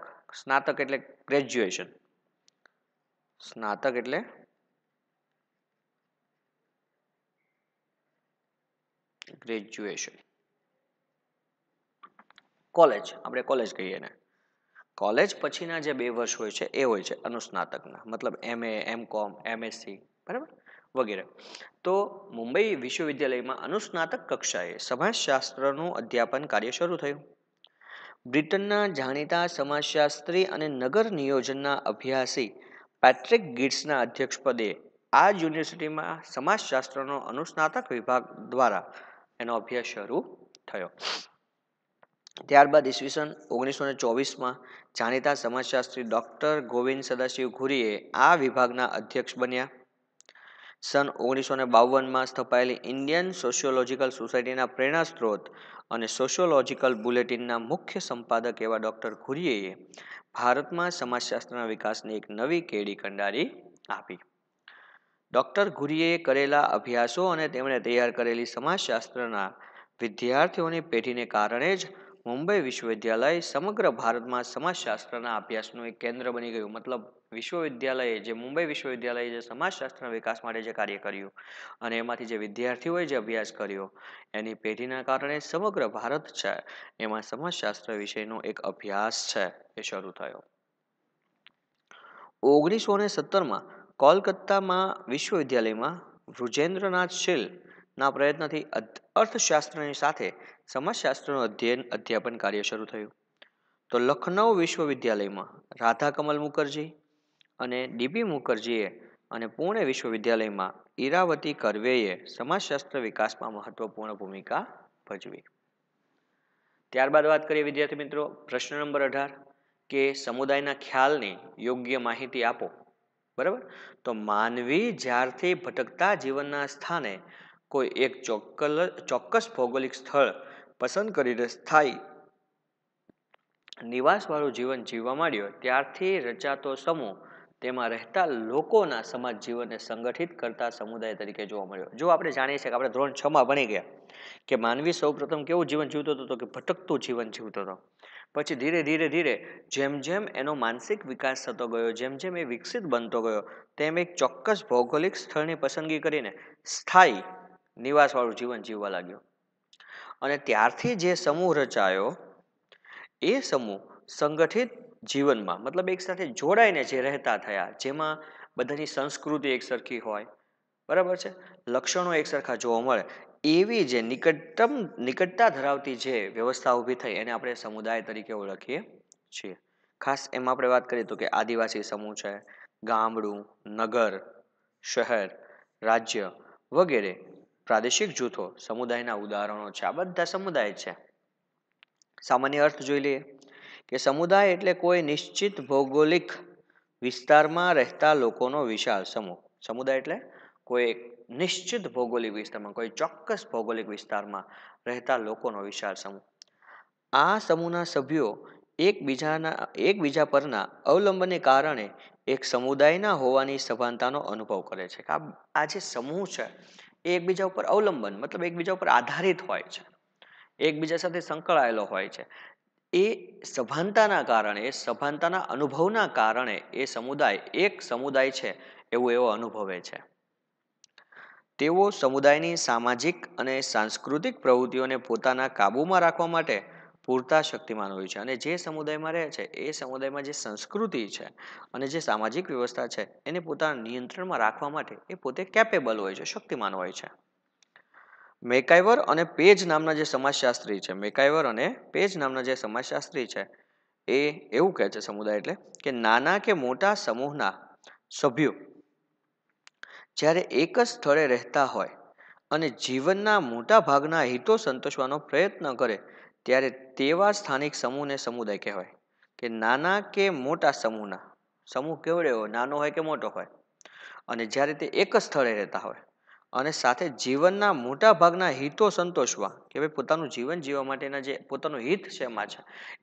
સ્નાતક એટલે ગ્રેજ્યુએશન સ્નાતક એટલે ગ્રેજ્યુએશન કોલેજ આપણે કોલેજ કહીએ ને કોલેજ પછીના જે બે વર્ષ હોય છે એ હોય છે અનુસ્નાતકના મતલબ એમએ એમ કોમ એમએસસી બરાબર વગેરે તો મુંબઈ વિશ્વવિદ્યાલયમાં અનુસ્નાતક કક્ષાએ સમાજશાસ્ત્રનું અધ્યાપન કાર્ય શરૂ થયું બ્રિટનના જાણીતા સમાજશાસ્ત્રી અને નગર નિયોજનના અભ્યાસી પેટ્રિક ગિટ્સના અધ્યક્ષપદે આ જ યુનિવર્સિટીમાં સમાજશાસ્ત્રનો અનુસ્નાતક વિભાગ દ્વારા એનો અભ્યાસ શરૂ થયો ત્યારબાદ ઈસવીસન ઓગણીસો ને ચોવીસમાં જાણીતા સમાજશાસ્ત્રી ડૉક્ટર ગોવિંદ સદાશિવ ઘુરીએ આ વિભાગના અધ્યક્ષ બન્યા સન ઓગણીસો ને બાવનમાં સ્થપાયેલી ઇન્ડિયન સોશિયોલોજિકલ સોસાયટીના પ્રેરણા સ્ત્રોત અને સોશિયોલોજિકલ બુલેટિનના મુખ્ય સંપાદક એવા ડૉક્ટર ઘુરીએ ભારતમાં સમાજશાસ્ત્રના વિકાસની એક નવી કેડી કંડારી આપી ડૉક્ટર ઘુરીએ કરેલા અભ્યાસો અને તેમણે તૈયાર કરેલી સમાજશાસ્ત્રના વિદ્યાર્થીઓની પેઢીને કારણે જ મુંબઈ વિશ્વવિદ્યાલય સમગ્ર ભારતમાં સમાજશાસ્ત્રના અભ્યાસનું એક કેન્દ્ર બની ગયું મતલબ વિશ્વવિદ્યાલયે જે મુંબઈ વિશ્વવિદ્યાલયે જે સમાજશાસ્ત્રના વિકાસ માટે જે કાર્ય કર્યું અને એમાંથી જે વિદ્યાર્થીઓએ જે અભ્યાસ કર્યો એની પેઢીના કારણે સમગ્ર ભારત છે એમાં સમાજશાસ્ત્ર વિષયનો એક અભ્યાસ છે એ શરૂ થયો ઓગણીસો ને સત્તરમાં કોલકત્તામાં વિશ્વવિદ્યાલયમાં વૃજેન્દ્રનાથ શિલ ના પ્રયત્નથી અર્થશાસ્ત્રની સાથે સમાજશાસ્ત્રનું અધ્યયન અધ્યાપન કાર્ય શરૂ થયું તો લખનૌ વિશ્વવિદ્યાલયમાં રાધા કમલ મુખર્જી અને ડીબી મુખર્જીએ અને પુણે વિશ્વવિદ્યાલયમાં ઈરાવતી કરવેએ સમાજશાસ્ત્ર વિકાસમાં મહત્વપૂર્ણ ભૂમિકા ભજવી ત્યારબાદ વાત કરીએ વિદ્યાર્થી મિત્રો પ્રશ્ન નંબર અઢાર કે સમુદાયના ખ્યાલની યોગ્ય માહિતી આપો બરાબર તો માનવી જ્યારથી ભટકતા જીવનના સ્થાને કોઈ એક ચોક્કલ ચોક્કસ ભૌગોલિક સ્થળ પસંદ કરીને સ્થાયી નિવાસવાળું જીવન જીવવા માંડ્યો ત્યારથી રચાતો સમૂહ તેમાં રહેતા લોકોના સમાજ જીવનને સંગઠિત કરતા સમુદાય તરીકે જોવા મળ્યો જો આપણે જાણીએ છીએ કે આપણે ધોરણ છમાં ભણી ગયા કે માનવી સૌપ્રથમ કેવું જીવન જીવતો હતો કે ભટકતું જીવન જીવતો હતો પછી ધીરે ધીરે ધીરે જેમ જેમ એનો માનસિક વિકાસ થતો ગયો જેમ જેમ એ વિકસિત બનતો ગયો તેમ એક ચોક્કસ ભૌગોલિક સ્થળની પસંદગી કરીને સ્થાયી નિવાસવાળું જીવન જીવવા લાગ્યું અને ત્યારથી જે સમૂહ રચાયો એ સમૂહ સંગઠિત જીવનમાં મતલબ એકસાથે જોડાઈને જે રહેતા થયા જેમાં બધાની સંસ્કૃતિ એકસરખી હોય બરાબર છે લક્ષણો એકસરખા જોવા મળે એવી જે નિકટતમ નિકટતા ધરાવતી જે વ્યવસ્થા ઊભી થઈ એને આપણે સમુદાય તરીકે ઓળખીએ છીએ ખાસ એમાં આપણે વાત કરીએ તો કે આદિવાસી સમૂહ છે ગામડું નગર શહેર રાજ્ય વગેરે પ્રાદેશિક જૂથો સમુદાયના ઉદાહરણો છે આ બધા સમુદાય છે સામાન્ય અર્થ જોઈ લઈએ કે સમુદાય એટલે કોઈ નિશ્ચિત ભૌગોલિક વિસ્તારમાં રહેતા લોકોનો વિશાળ સમૂહ સમુદાય એટલે કોઈ નિશ્ચિત ભૌગોલિક વિસ્તારમાં કોઈ ચોક્કસ ભૌગોલિક વિસ્તારમાં રહેતા લોકોનો વિશાળ સમૂહ આ સમૂહના સભ્યો એકબીજાના એકબીજા પરના અવલંબને કારણે એક સમુદાયના હોવાની સભાનતાનો અનુભવ કરે છે આ જે સમૂહ છે એ એકબીજા ઉપર અવલંબન મતલબ એકબીજા ઉપર આધારિત હોય છે એકબીજા સાથે સંકળાયેલો હોય છે એ સભાનતાના કારણે સભાનતાના અનુભવના કારણે એ સમુદાય એક સમુદાય છે એવું એવો અનુભવે છે તેઓ સમુદાયની સામાજિક અને સાંસ્કૃતિક પ્રવૃત્તિઓને પોતાના કાબૂમાં રાખવા માટે પૂરતા શક્તિમાન હોય છે અને જે સમુદાયમાં રહે છે એ સમુદાયમાં જે સંસ્કૃતિ છે અને જે સામાજિક વ્યવસ્થા છે એને પોતાના નિયંત્રણમાં રાખવા માટે એ પોતે કેપેબલ હોય છે શક્તિમાન હોય છે મેકાઈવર અને પેજ નામના જે સમાજશાસ્ત્રી છે મેકાઈવર અને પેજ નામના જે સમાજશાસ્ત્રી છે એ એવું કહે છે સમુદાય એટલે કે નાના કે મોટા સમૂહના સભ્યો જ્યારે એક જ સ્થળે રહેતા હોય અને જીવનના મોટા ભાગના હિતો સંતોષવાનો પ્રયત્ન કરે ત્યારે તેવા સ્થાનિક સમૂહને સમુદાય કહેવાય કે નાના કે મોટા સમૂહના સમૂહ કેવડે હોય નાનો હોય કે મોટો હોય અને જ્યારે તે એક જ સ્થળે રહેતા હોય અને સાથે જીવનના મોટા ભાગના હિતો સંતોષવા કે ભાઈ પોતાનું જીવન જીવવા માટેના જે પોતાનું હિત છે એમાં છે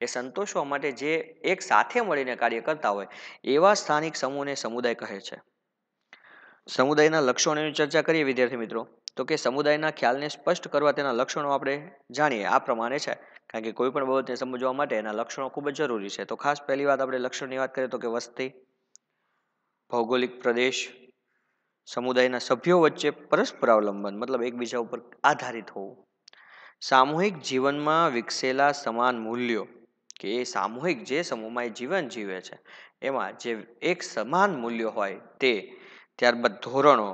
એ સંતોષવા માટે જે એક સાથે મળીને કાર્ય કરતા હોય એવા સ્થાનિક સમૂહને સમુદાય કહે છે સમુદાયના લક્ષણોની ચર્ચા કરીએ વિદ્યાર્થી મિત્રો તો કે સમુદાયના ખ્યાલને સ્પષ્ટ કરવા તેના લક્ષણો આપણે જાણીએ આ પ્રમાણે છે કારણ કે કોઈ પણ બાબતને સમજવા માટે એના લક્ષણો ખૂબ જ જરૂરી છે તો ખાસ પહેલી વાત આપણે લક્ષણની વાત કરીએ તો કે વસ્તી ભૌગોલિક પ્રદેશ સમુદાયના સભ્યો વચ્ચે પરસ્પર અવલંબન મતલબ એકબીજા ઉપર આધારિત હોવું સામૂહિક જીવનમાં વિકસેલા સમાન મૂલ્યો કે એ સામૂહિક જે સમૂહમાં એ જીવન જીવે છે એમાં જે એક સમાન મૂલ્યો હોય તે ત્યારબાદ ધોરણો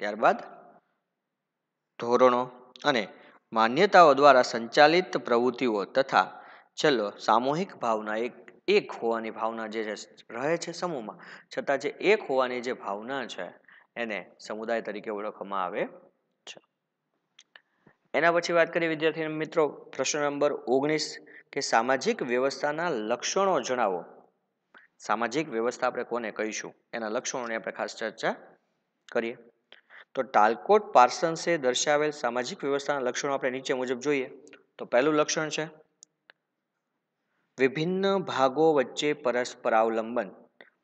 ત્યારબાદ ધોરણો અને માન્યતાઓ દ્વારા સંચાલિત પ્રવૃત્તિઓ તથા છેલ્લો સામૂહિક ભાવના એક એક હોવાની ભાવના જે રહે છે સમૂહમાં છતાં જે એક હોવાની જે ભાવના છે એને સમુદાય તરીકે ઓળખવામાં આવે છે એના પછી વાત કરીએ વિદ્યાર્થી મિત્રો પ્રશ્ન નંબર ઓગણીસ કે સામાજિક વ્યવસ્થાના લક્ષણો જણાવો સામાજિક વ્યવસ્થા આપણે કોને કહીશું એના લક્ષણોની આપણે ખાસ ચર્ચા કરીએ તો ટાલકોટ પાર્સન્સે દર્શાવેલ સામાજિક વ્યવસ્થાના લક્ષણો આપણે નીચે મુજબ જોઈએ તો પહેલું લક્ષણ છે વિભિન્ન ભાગો વચ્ચે પરસ્પરાવલંબન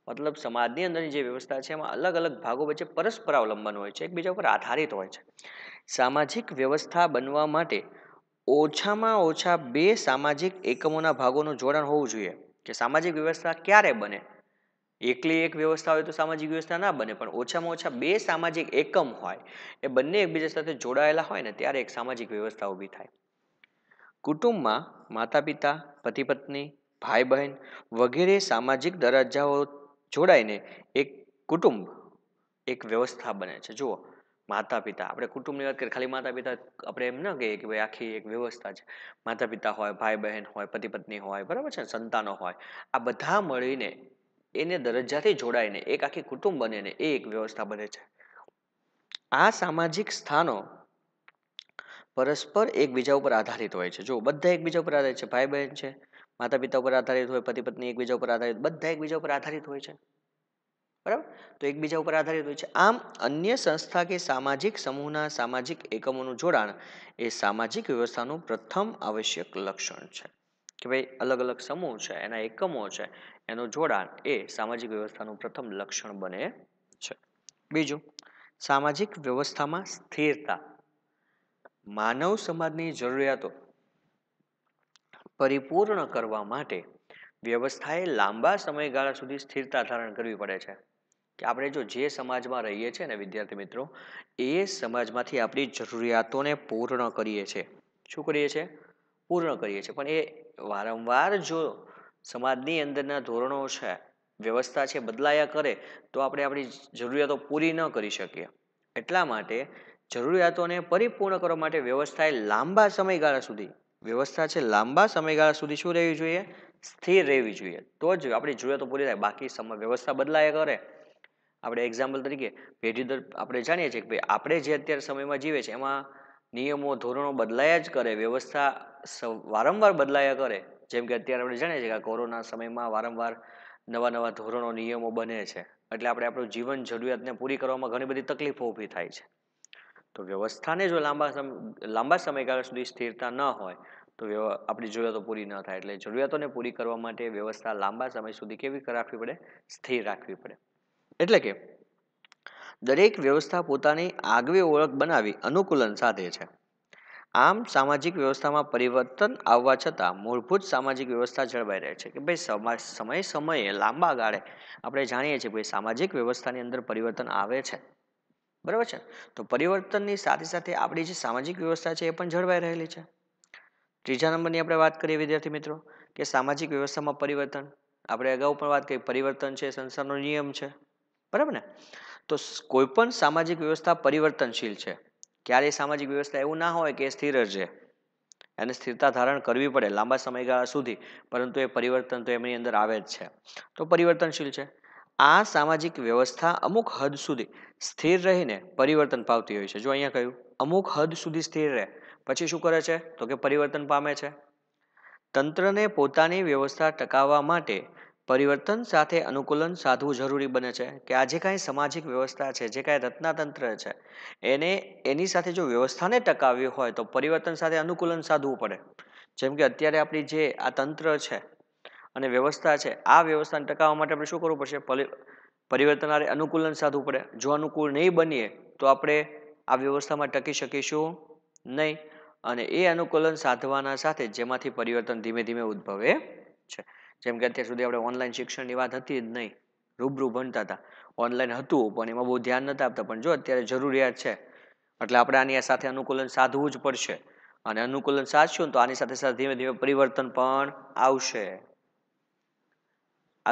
મતલબ સમાજની અંદરની જે વ્યવસ્થા છે એમાં અલગ અલગ ભાગો વચ્ચે પરસ્પરાવલંબન હોય છે એકબીજા ઉપર આધારિત હોય છે સામાજિક વ્યવસ્થા બનવા માટે ઓછામાં ઓછા બે સામાજિક એકમોના ભાગોનું જોડાણ હોવું જોઈએ કે સામાજિક વ્યવસ્થા ક્યારે બને એકલી એક વ્યવસ્થા હોય તો સામાજિક વ્યવસ્થા ના બને પણ ઓછામાં ઓછા બે સામાજિક એકમ હોય એ બંને એકબીજા સાથે જોડાયેલા હોય ને ત્યારે એક સામાજિક વ્યવસ્થા ઊભી થાય કુટુંબમાં માતા પિતા પતિ પત્ની ભાઈ બહેન વગેરે સામાજિક દરજ્જાઓ જોડાઈને એક કુટુંબ એક વ્યવસ્થા બને છે જુઓ માતા પિતા આપણે કુટુંબની વાત કરીએ ખાલી માતા પિતા આપણે એમ ન કહીએ કે ભાઈ આખી એક વ્યવસ્થા છે માતા પિતા હોય ભાઈ બહેન હોય પતિ પત્ની હોય બરાબર છે સંતાનો હોય આ બધા મળીને એને દરજ્જાથી જોડાઈને એક આખી કુટુંબ બને એ એક વ્યવસ્થા બને છે આ સામાજિક સ્થાનો પરસ્પર એકબીજા ઉપર આધારિત હોય છે જો બધા એકબીજા ઉપર આધારિત છે ભાઈ બહેન છે માતા પિતા ઉપર આધારિત હોય પતિ પત્ની એકબીજા ઉપર આધારિત બધા એકબીજા ઉપર આધારિત હોય છે બરાબર તો એકબીજા ઉપર આધારિત હોય છે આમ અન્ય સંસ્થા કે સામાજિક સમૂહના સામાજિક એકમોનું જોડાણ એ સામાજિક વ્યવસ્થાનું પ્રથમ આવશ્યક લક્ષણ છે કે ભાઈ અલગ અલગ સમૂહ છે એના એકમો છે એનું જોડાણ એ સામાજિક વ્યવસ્થાનું પ્રથમ લક્ષણ બને છે બીજું સામાજિક વ્યવસ્થામાં સ્થિરતા માનવ સમાજની જરૂરિયાતો પરિપૂર્ણ કરવા માટે વ્યવસ્થાએ લાંબા સમયગાળા સુધી સ્થિરતા ધારણ કરવી પડે છે કે આપણે જો જે સમાજમાં રહીએ છીએ ને વિદ્યાર્થી મિત્રો એ સમાજમાંથી આપણી જરૂરિયાતોને પૂર્ણ કરીએ છીએ શું કરીએ છીએ પૂર્ણ કરીએ છીએ પણ એ વારંવાર જો સમાજની અંદરના ધોરણો છે વ્યવસ્થા છે બદલાયા કરે તો આપણે આપણી જરૂરિયાતો પૂરી ન કરી શકીએ એટલા માટે જરૂરિયાતોને પરિપૂર્ણ કરવા માટે વ્યવસ્થા એ લાંબા સમયગાળા સુધી વ્યવસ્થા છે લાંબા સમયગાળા સુધી શું રહેવી જોઈએ સ્થિર રહેવી જોઈએ તો જ આપણી જરૂરિયાતો પૂરી થાય બાકી સમય વ્યવસ્થા બદલાયા કરે આપણે એક્ઝામ્પલ તરીકે પેઢી દર આપણે જાણીએ છીએ કે ભાઈ આપણે જે અત્યારે સમયમાં જીવે છે એમાં નિયમો ધોરણો બદલાયા જ કરે વ્યવસ્થા વારંવાર બદલાયા કરે જેમ કે અત્યારે આપણે જાણીએ છીએ કે કોરોના સમયમાં વારંવાર નવા નવા ધોરણો નિયમો બને છે એટલે આપણે આપણું જીવન જરૂરિયાતને પૂરી કરવામાં ઘણી બધી તકલીફો ઊભી થાય છે તો વ્યવસ્થાને જો લાંબા સમય લાંબા સમયગાળા સુધી સ્થિરતા ન હોય તો આપણી જરૂરિયાતો પૂરી ન થાય એટલે જરૂરિયાતોને પૂરી કરવા માટે વ્યવસ્થા લાંબા સમય સુધી કેવી રાખવી પડે સ્થિર રાખવી પડે એટલે કે દરેક વ્યવસ્થા પોતાની આગવી ઓળખ બનાવી અનુકૂલન સાથે છે આમ સામાજિક વ્યવસ્થામાં પરિવર્તન આવવા છતાં મૂળભૂત સામાજિક વ્યવસ્થા જળવાઈ રહે છે કે ભાઈ સમય સમયે લાંબા ગાળે આપણે જાણીએ છીએ ભાઈ સામાજિક વ્યવસ્થાની અંદર પરિવર્તન આવે છે બરાબર છે તો પરિવર્તનની સાથે સાથે આપણી જે સામાજિક વ્યવસ્થા છે એ પણ જળવાઈ રહેલી છે ત્રીજા નંબરની આપણે વાત કરીએ વિદ્યાર્થી મિત્રો કે સામાજિક વ્યવસ્થામાં પરિવર્તન આપણે અગાઉ પણ વાત કરી પરિવર્તન છે સંસારનો નિયમ છે બરાબર ને તો પણ સામાજિક વ્યવસ્થા પરિવર્તનશીલ છે ક્યારેય સામાજિક વ્યવસ્થા એવું ના હોય કે સ્થિર જ રહે એને સ્થિરતા ધારણ કરવી પડે લાંબા સમયગાળા સુધી પરંતુ એ પરિવર્તન તો એમની અંદર આવે જ છે તો પરિવર્તનશીલ છે આ સામાજિક વ્યવસ્થા અમુક હદ સુધી સ્થિર રહીને પરિવર્તન પાવતી હોય છે જો અહીંયા કહ્યું અમુક હદ સુધી સ્થિર રહે પછી શું કરે છે તો કે પરિવર્તન પામે છે તંત્રને પોતાની વ્યવસ્થા ટકાવવા માટે પરિવર્તન સાથે અનુકૂલન સાધવું જરૂરી બને છે કે આ જે કાંઈ સામાજિક વ્યવસ્થા છે જે કાંઈ રત્નાતંત્ર છે એને એની સાથે જો વ્યવસ્થાને ટકાવવી હોય તો પરિવર્તન સાથે અનુકૂલન સાધવું પડે જેમ કે અત્યારે આપણી જે આ તંત્ર છે અને વ્યવસ્થા છે આ વ્યવસ્થાને ટકાવવા માટે આપણે શું કરવું પડશે પરિવર્તન આરે અનુકૂલન સાધવું પડે જો અનુકૂળ નહીં બનીએ તો આપણે આ વ્યવસ્થામાં ટકી શકીશું નહીં અને એ અનુકૂલન સાધવાના સાથે જેમાંથી પરિવર્તન ધીમે ધીમે ઉદ્ભવે છે જેમ કે અત્યાર સુધી આપણે ઓનલાઈન શિક્ષણની વાત હતી જ નહીં રૂબરૂ ભણતા હતા ઓનલાઈન હતું પણ એમાં બહુ ધ્યાન નહોતા આપતા પણ જો અત્યારે જરૂરિયાત છે એટલે આપણે આની સાથે અનુકૂલન સાધવું જ પડશે અને અનુકૂલન સાધશું તો આની સાથે સાથે ધીમે ધીમે પરિવર્તન પણ આવશે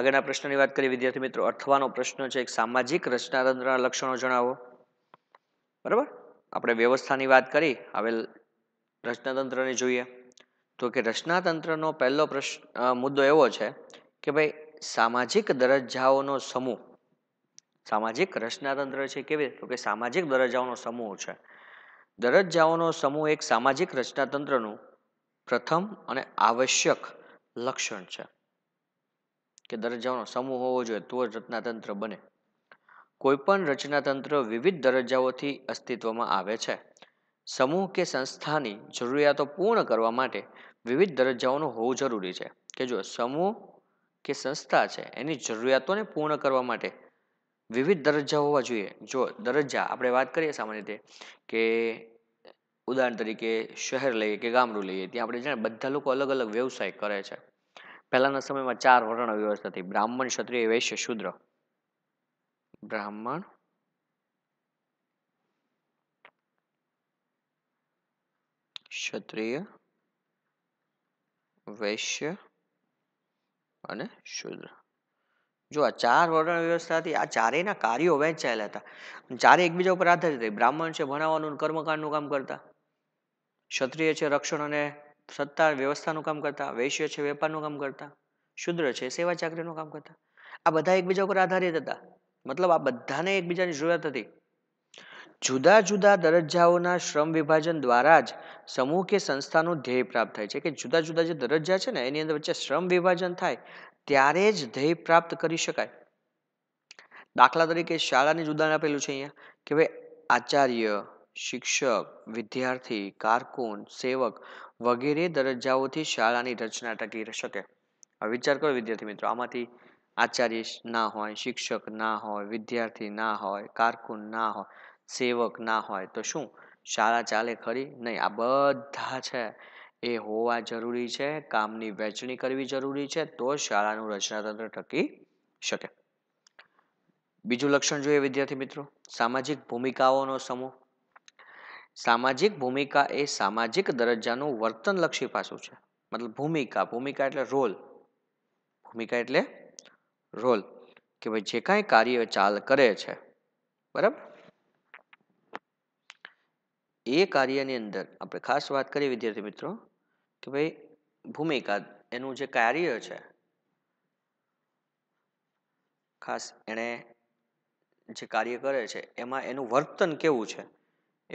આગળના પ્રશ્નની વાત કરીએ વિદ્યાર્થી મિત્રો અથવાનો પ્રશ્ન છે એક સામાજિક રચનાતંત્રના લક્ષણો જણાવો બરાબર આપણે વ્યવસ્થાની વાત કરી હવે રચનાતંત્રને જોઈએ તો કે રચનાતંત્રનો પહેલો પ્રશ્ન મુદ્દો એવો છે કે ભાઈ સામાજિક દરજ્જાઓનો સમૂહ સામાજિક રચનાતંત્ર છે કેવી તો કે સામાજિક દરજ્જાઓનો સમૂહ છે દરજ્જાઓનો સમૂહ એક સામાજિક રચનાતંત્રનું પ્રથમ અને આવશ્યક લક્ષણ છે કે દરજ્જાઓનો સમૂહ હોવો જોઈએ તો જ રચનાતંત્ર બને કોઈપણ રચનાતંત્ર વિવિધ દરજ્જાઓથી અસ્તિત્વમાં આવે છે સમૂહ કે સંસ્થાની જરૂરિયાતો પૂર્ણ કરવા માટે વિવિધ દરજ્જાઓનો હોવું જરૂરી છે કે જો સમૂહ કે સંસ્થા છે એની જરૂરિયાતોને પૂર્ણ કરવા માટે વિવિધ દરજ્જા હોવા જોઈએ જો દરજ્જા આપણે વાત કરીએ સામાન્ય રીતે કે ઉદાહરણ તરીકે શહેર લઈએ કે ગામડું લઈએ ત્યાં આપણે જાણે બધા લોકો અલગ અલગ વ્યવસાય કરે છે પહેલાંના સમયમાં ચાર વર્ણ વ્યવસ્થા હતી બ્રાહ્મણ ક્ષત્રિય વૈશ્ય શુદ્ર બ્રાહ્મણ ક્ષત્રિય વૈશ્ય અને શુદ્ર જો આ ચાર વર્ણ વ્યવસ્થાથી આ ચારેયના કાર્યો વહેંચાયેલા હતા ચારે એકબીજા ઉપર આધારિત બ્રાહ્મણ છે ભણાવવાનું કર્મકાંડનું કામ કરતા ક્ષત્રિય છે રક્ષણ અને સત્તા વ્યવસ્થાનું કામ કરતા વૈશ્ય છે વેપારનું કામ કરતા શુદ્ર છે સેવા ચાકરીનું કામ કરતા આ બધા એકબીજા ઉપર આધારિત હતા મતલબ આ બધાને એકબીજાની જરૂરિયાત હતી જુદા જુદા દરજ્જાઓના શ્રમ વિભાજન દ્વારા જ સમૂહ કે સંસ્થાનું ધ્યેય પ્રાપ્ત થાય છે કે જુદા જુદા જે દરજ્જા છે ને એની અંદર વચ્ચે શ્રમ વિભાજન થાય ત્યારે જ ધ્યેય પ્રાપ્ત કરી શકાય દાખલા તરીકે શાળાની ઉદાહરણ આપેલું છે અહીંયા કે ભાઈ આચાર્ય શિક્ષક વિદ્યાર્થી કારકુન સેવક વગેરે દરજ્જાઓથી શાળાની રચના ટકી શકે હવે વિચાર કરો વિદ્યાર્થી મિત્રો આમાંથી આચાર્ય ના હોય શિક્ષક ના હોય વિદ્યાર્થી ના હોય કારકુન ના હોય સેવક ના હોય તો શું શાળા ચાલે ખરી નહીં આ બધા છે એ હોવા જરૂરી છે કામની વહેંચણી કરવી જરૂરી છે તો શાળાનું રચનાતંત્ર ટકી શકે બીજું લક્ષણ જોઈએ વિદ્યાર્થી મિત્રો સામાજિક ભૂમિકાઓનો સમૂહ સામાજિક ભૂમિકા એ સામાજિક દરજ્જાનું વર્તનલક્ષી પાસું છે મતલબ ભૂમિકા ભૂમિકા એટલે રોલ ભૂમિકા એટલે રોલ કે ભાઈ જે કાંઈ કાર્ય ચાલ કરે છે બરાબર એ કાર્યની અંદર આપણે ખાસ વાત કરીએ વિદ્યાર્થી મિત્રો કે ભાઈ ભૂમિકા એનું જે કાર્ય છે ખાસ એણે જે કાર્ય કરે છે એમાં એનું વર્તન કેવું છે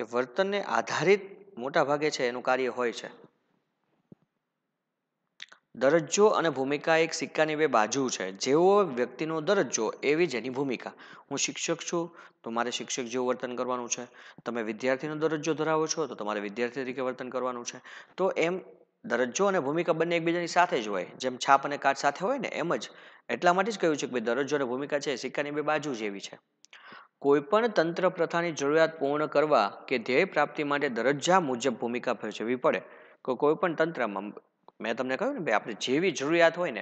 એ વર્તનને આધારિત મોટા ભાગે છે એનું કાર્ય હોય છે દરજ્જો અને ભૂમિકા એક સિક્કાની બે બાજુ છે જેવો વ્યક્તિનો દરજ્જો એવી જ એની ભૂમિકા હું શિક્ષક છું તો મારે શિક્ષક જેવું વર્તન કરવાનું છે તમે વિદ્યાર્થીનો દરજ્જો ધરાવો છો તો તમારે વિદ્યાર્થી તરીકે વર્તન કરવાનું છે તો એમ દરજ્જો અને ભૂમિકા બંને એકબીજાની સાથે જ હોય જેમ છાપ અને કાચ સાથે હોય ને એમ જ એટલા માટે જ કહ્યું છે કે દરજ્જો અને ભૂમિકા છે સિક્કાની બે બાજુ જેવી છે કોઈપણ તંત્ર પ્રથાની જરૂરિયાત પૂર્ણ કરવા કે ધ્યેય પ્રાપ્તિ માટે દરજ્જા મુજબ ભૂમિકા ભજવવી પડે કે કોઈપણ તંત્રમાં મેં તમને કહ્યું ને ભાઈ આપણે જેવી જરૂરિયાત હોય ને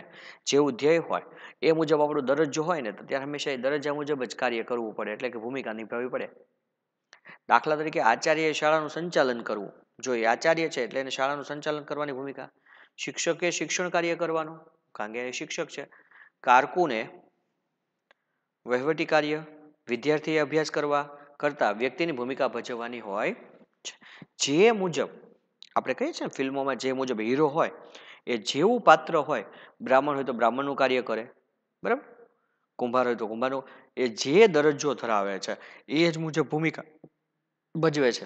જેવું ધ્યેય હોય એ મુજબ આપણો દરજ્જો હોય ને તો ત્યારે હંમેશા એ દરજ્જા મુજબ જ કાર્ય કરવું પડે એટલે કે ભૂમિકા નિભાવવી પડે દાખલા તરીકે આચાર્યએ શાળાનું સંચાલન કરવું જો એ આચાર્ય છે એટલે એને શાળાનું સંચાલન કરવાની ભૂમિકા શિક્ષકે શિક્ષણ કાર્ય કરવાનું કારણ કે એ શિક્ષક છે કારકુને વહીવટી કાર્ય વિદ્યાર્થીએ અભ્યાસ કરવા કરતાં વ્યક્તિની ભૂમિકા ભજવવાની હોય છે જે મુજબ આપણે કહીએ છીએ ફિલ્મોમાં જે મુજબ હીરો હોય એ જેવું પાત્ર હોય બ્રાહ્મણ હોય તો બ્રાહ્મણનું કાર્ય કરે બરાબર કુંભાર હોય તો કુંભારનું એ જે દરજ્જો ધરાવે છે એ જ મુજબ ભૂમિકા ભજવે છે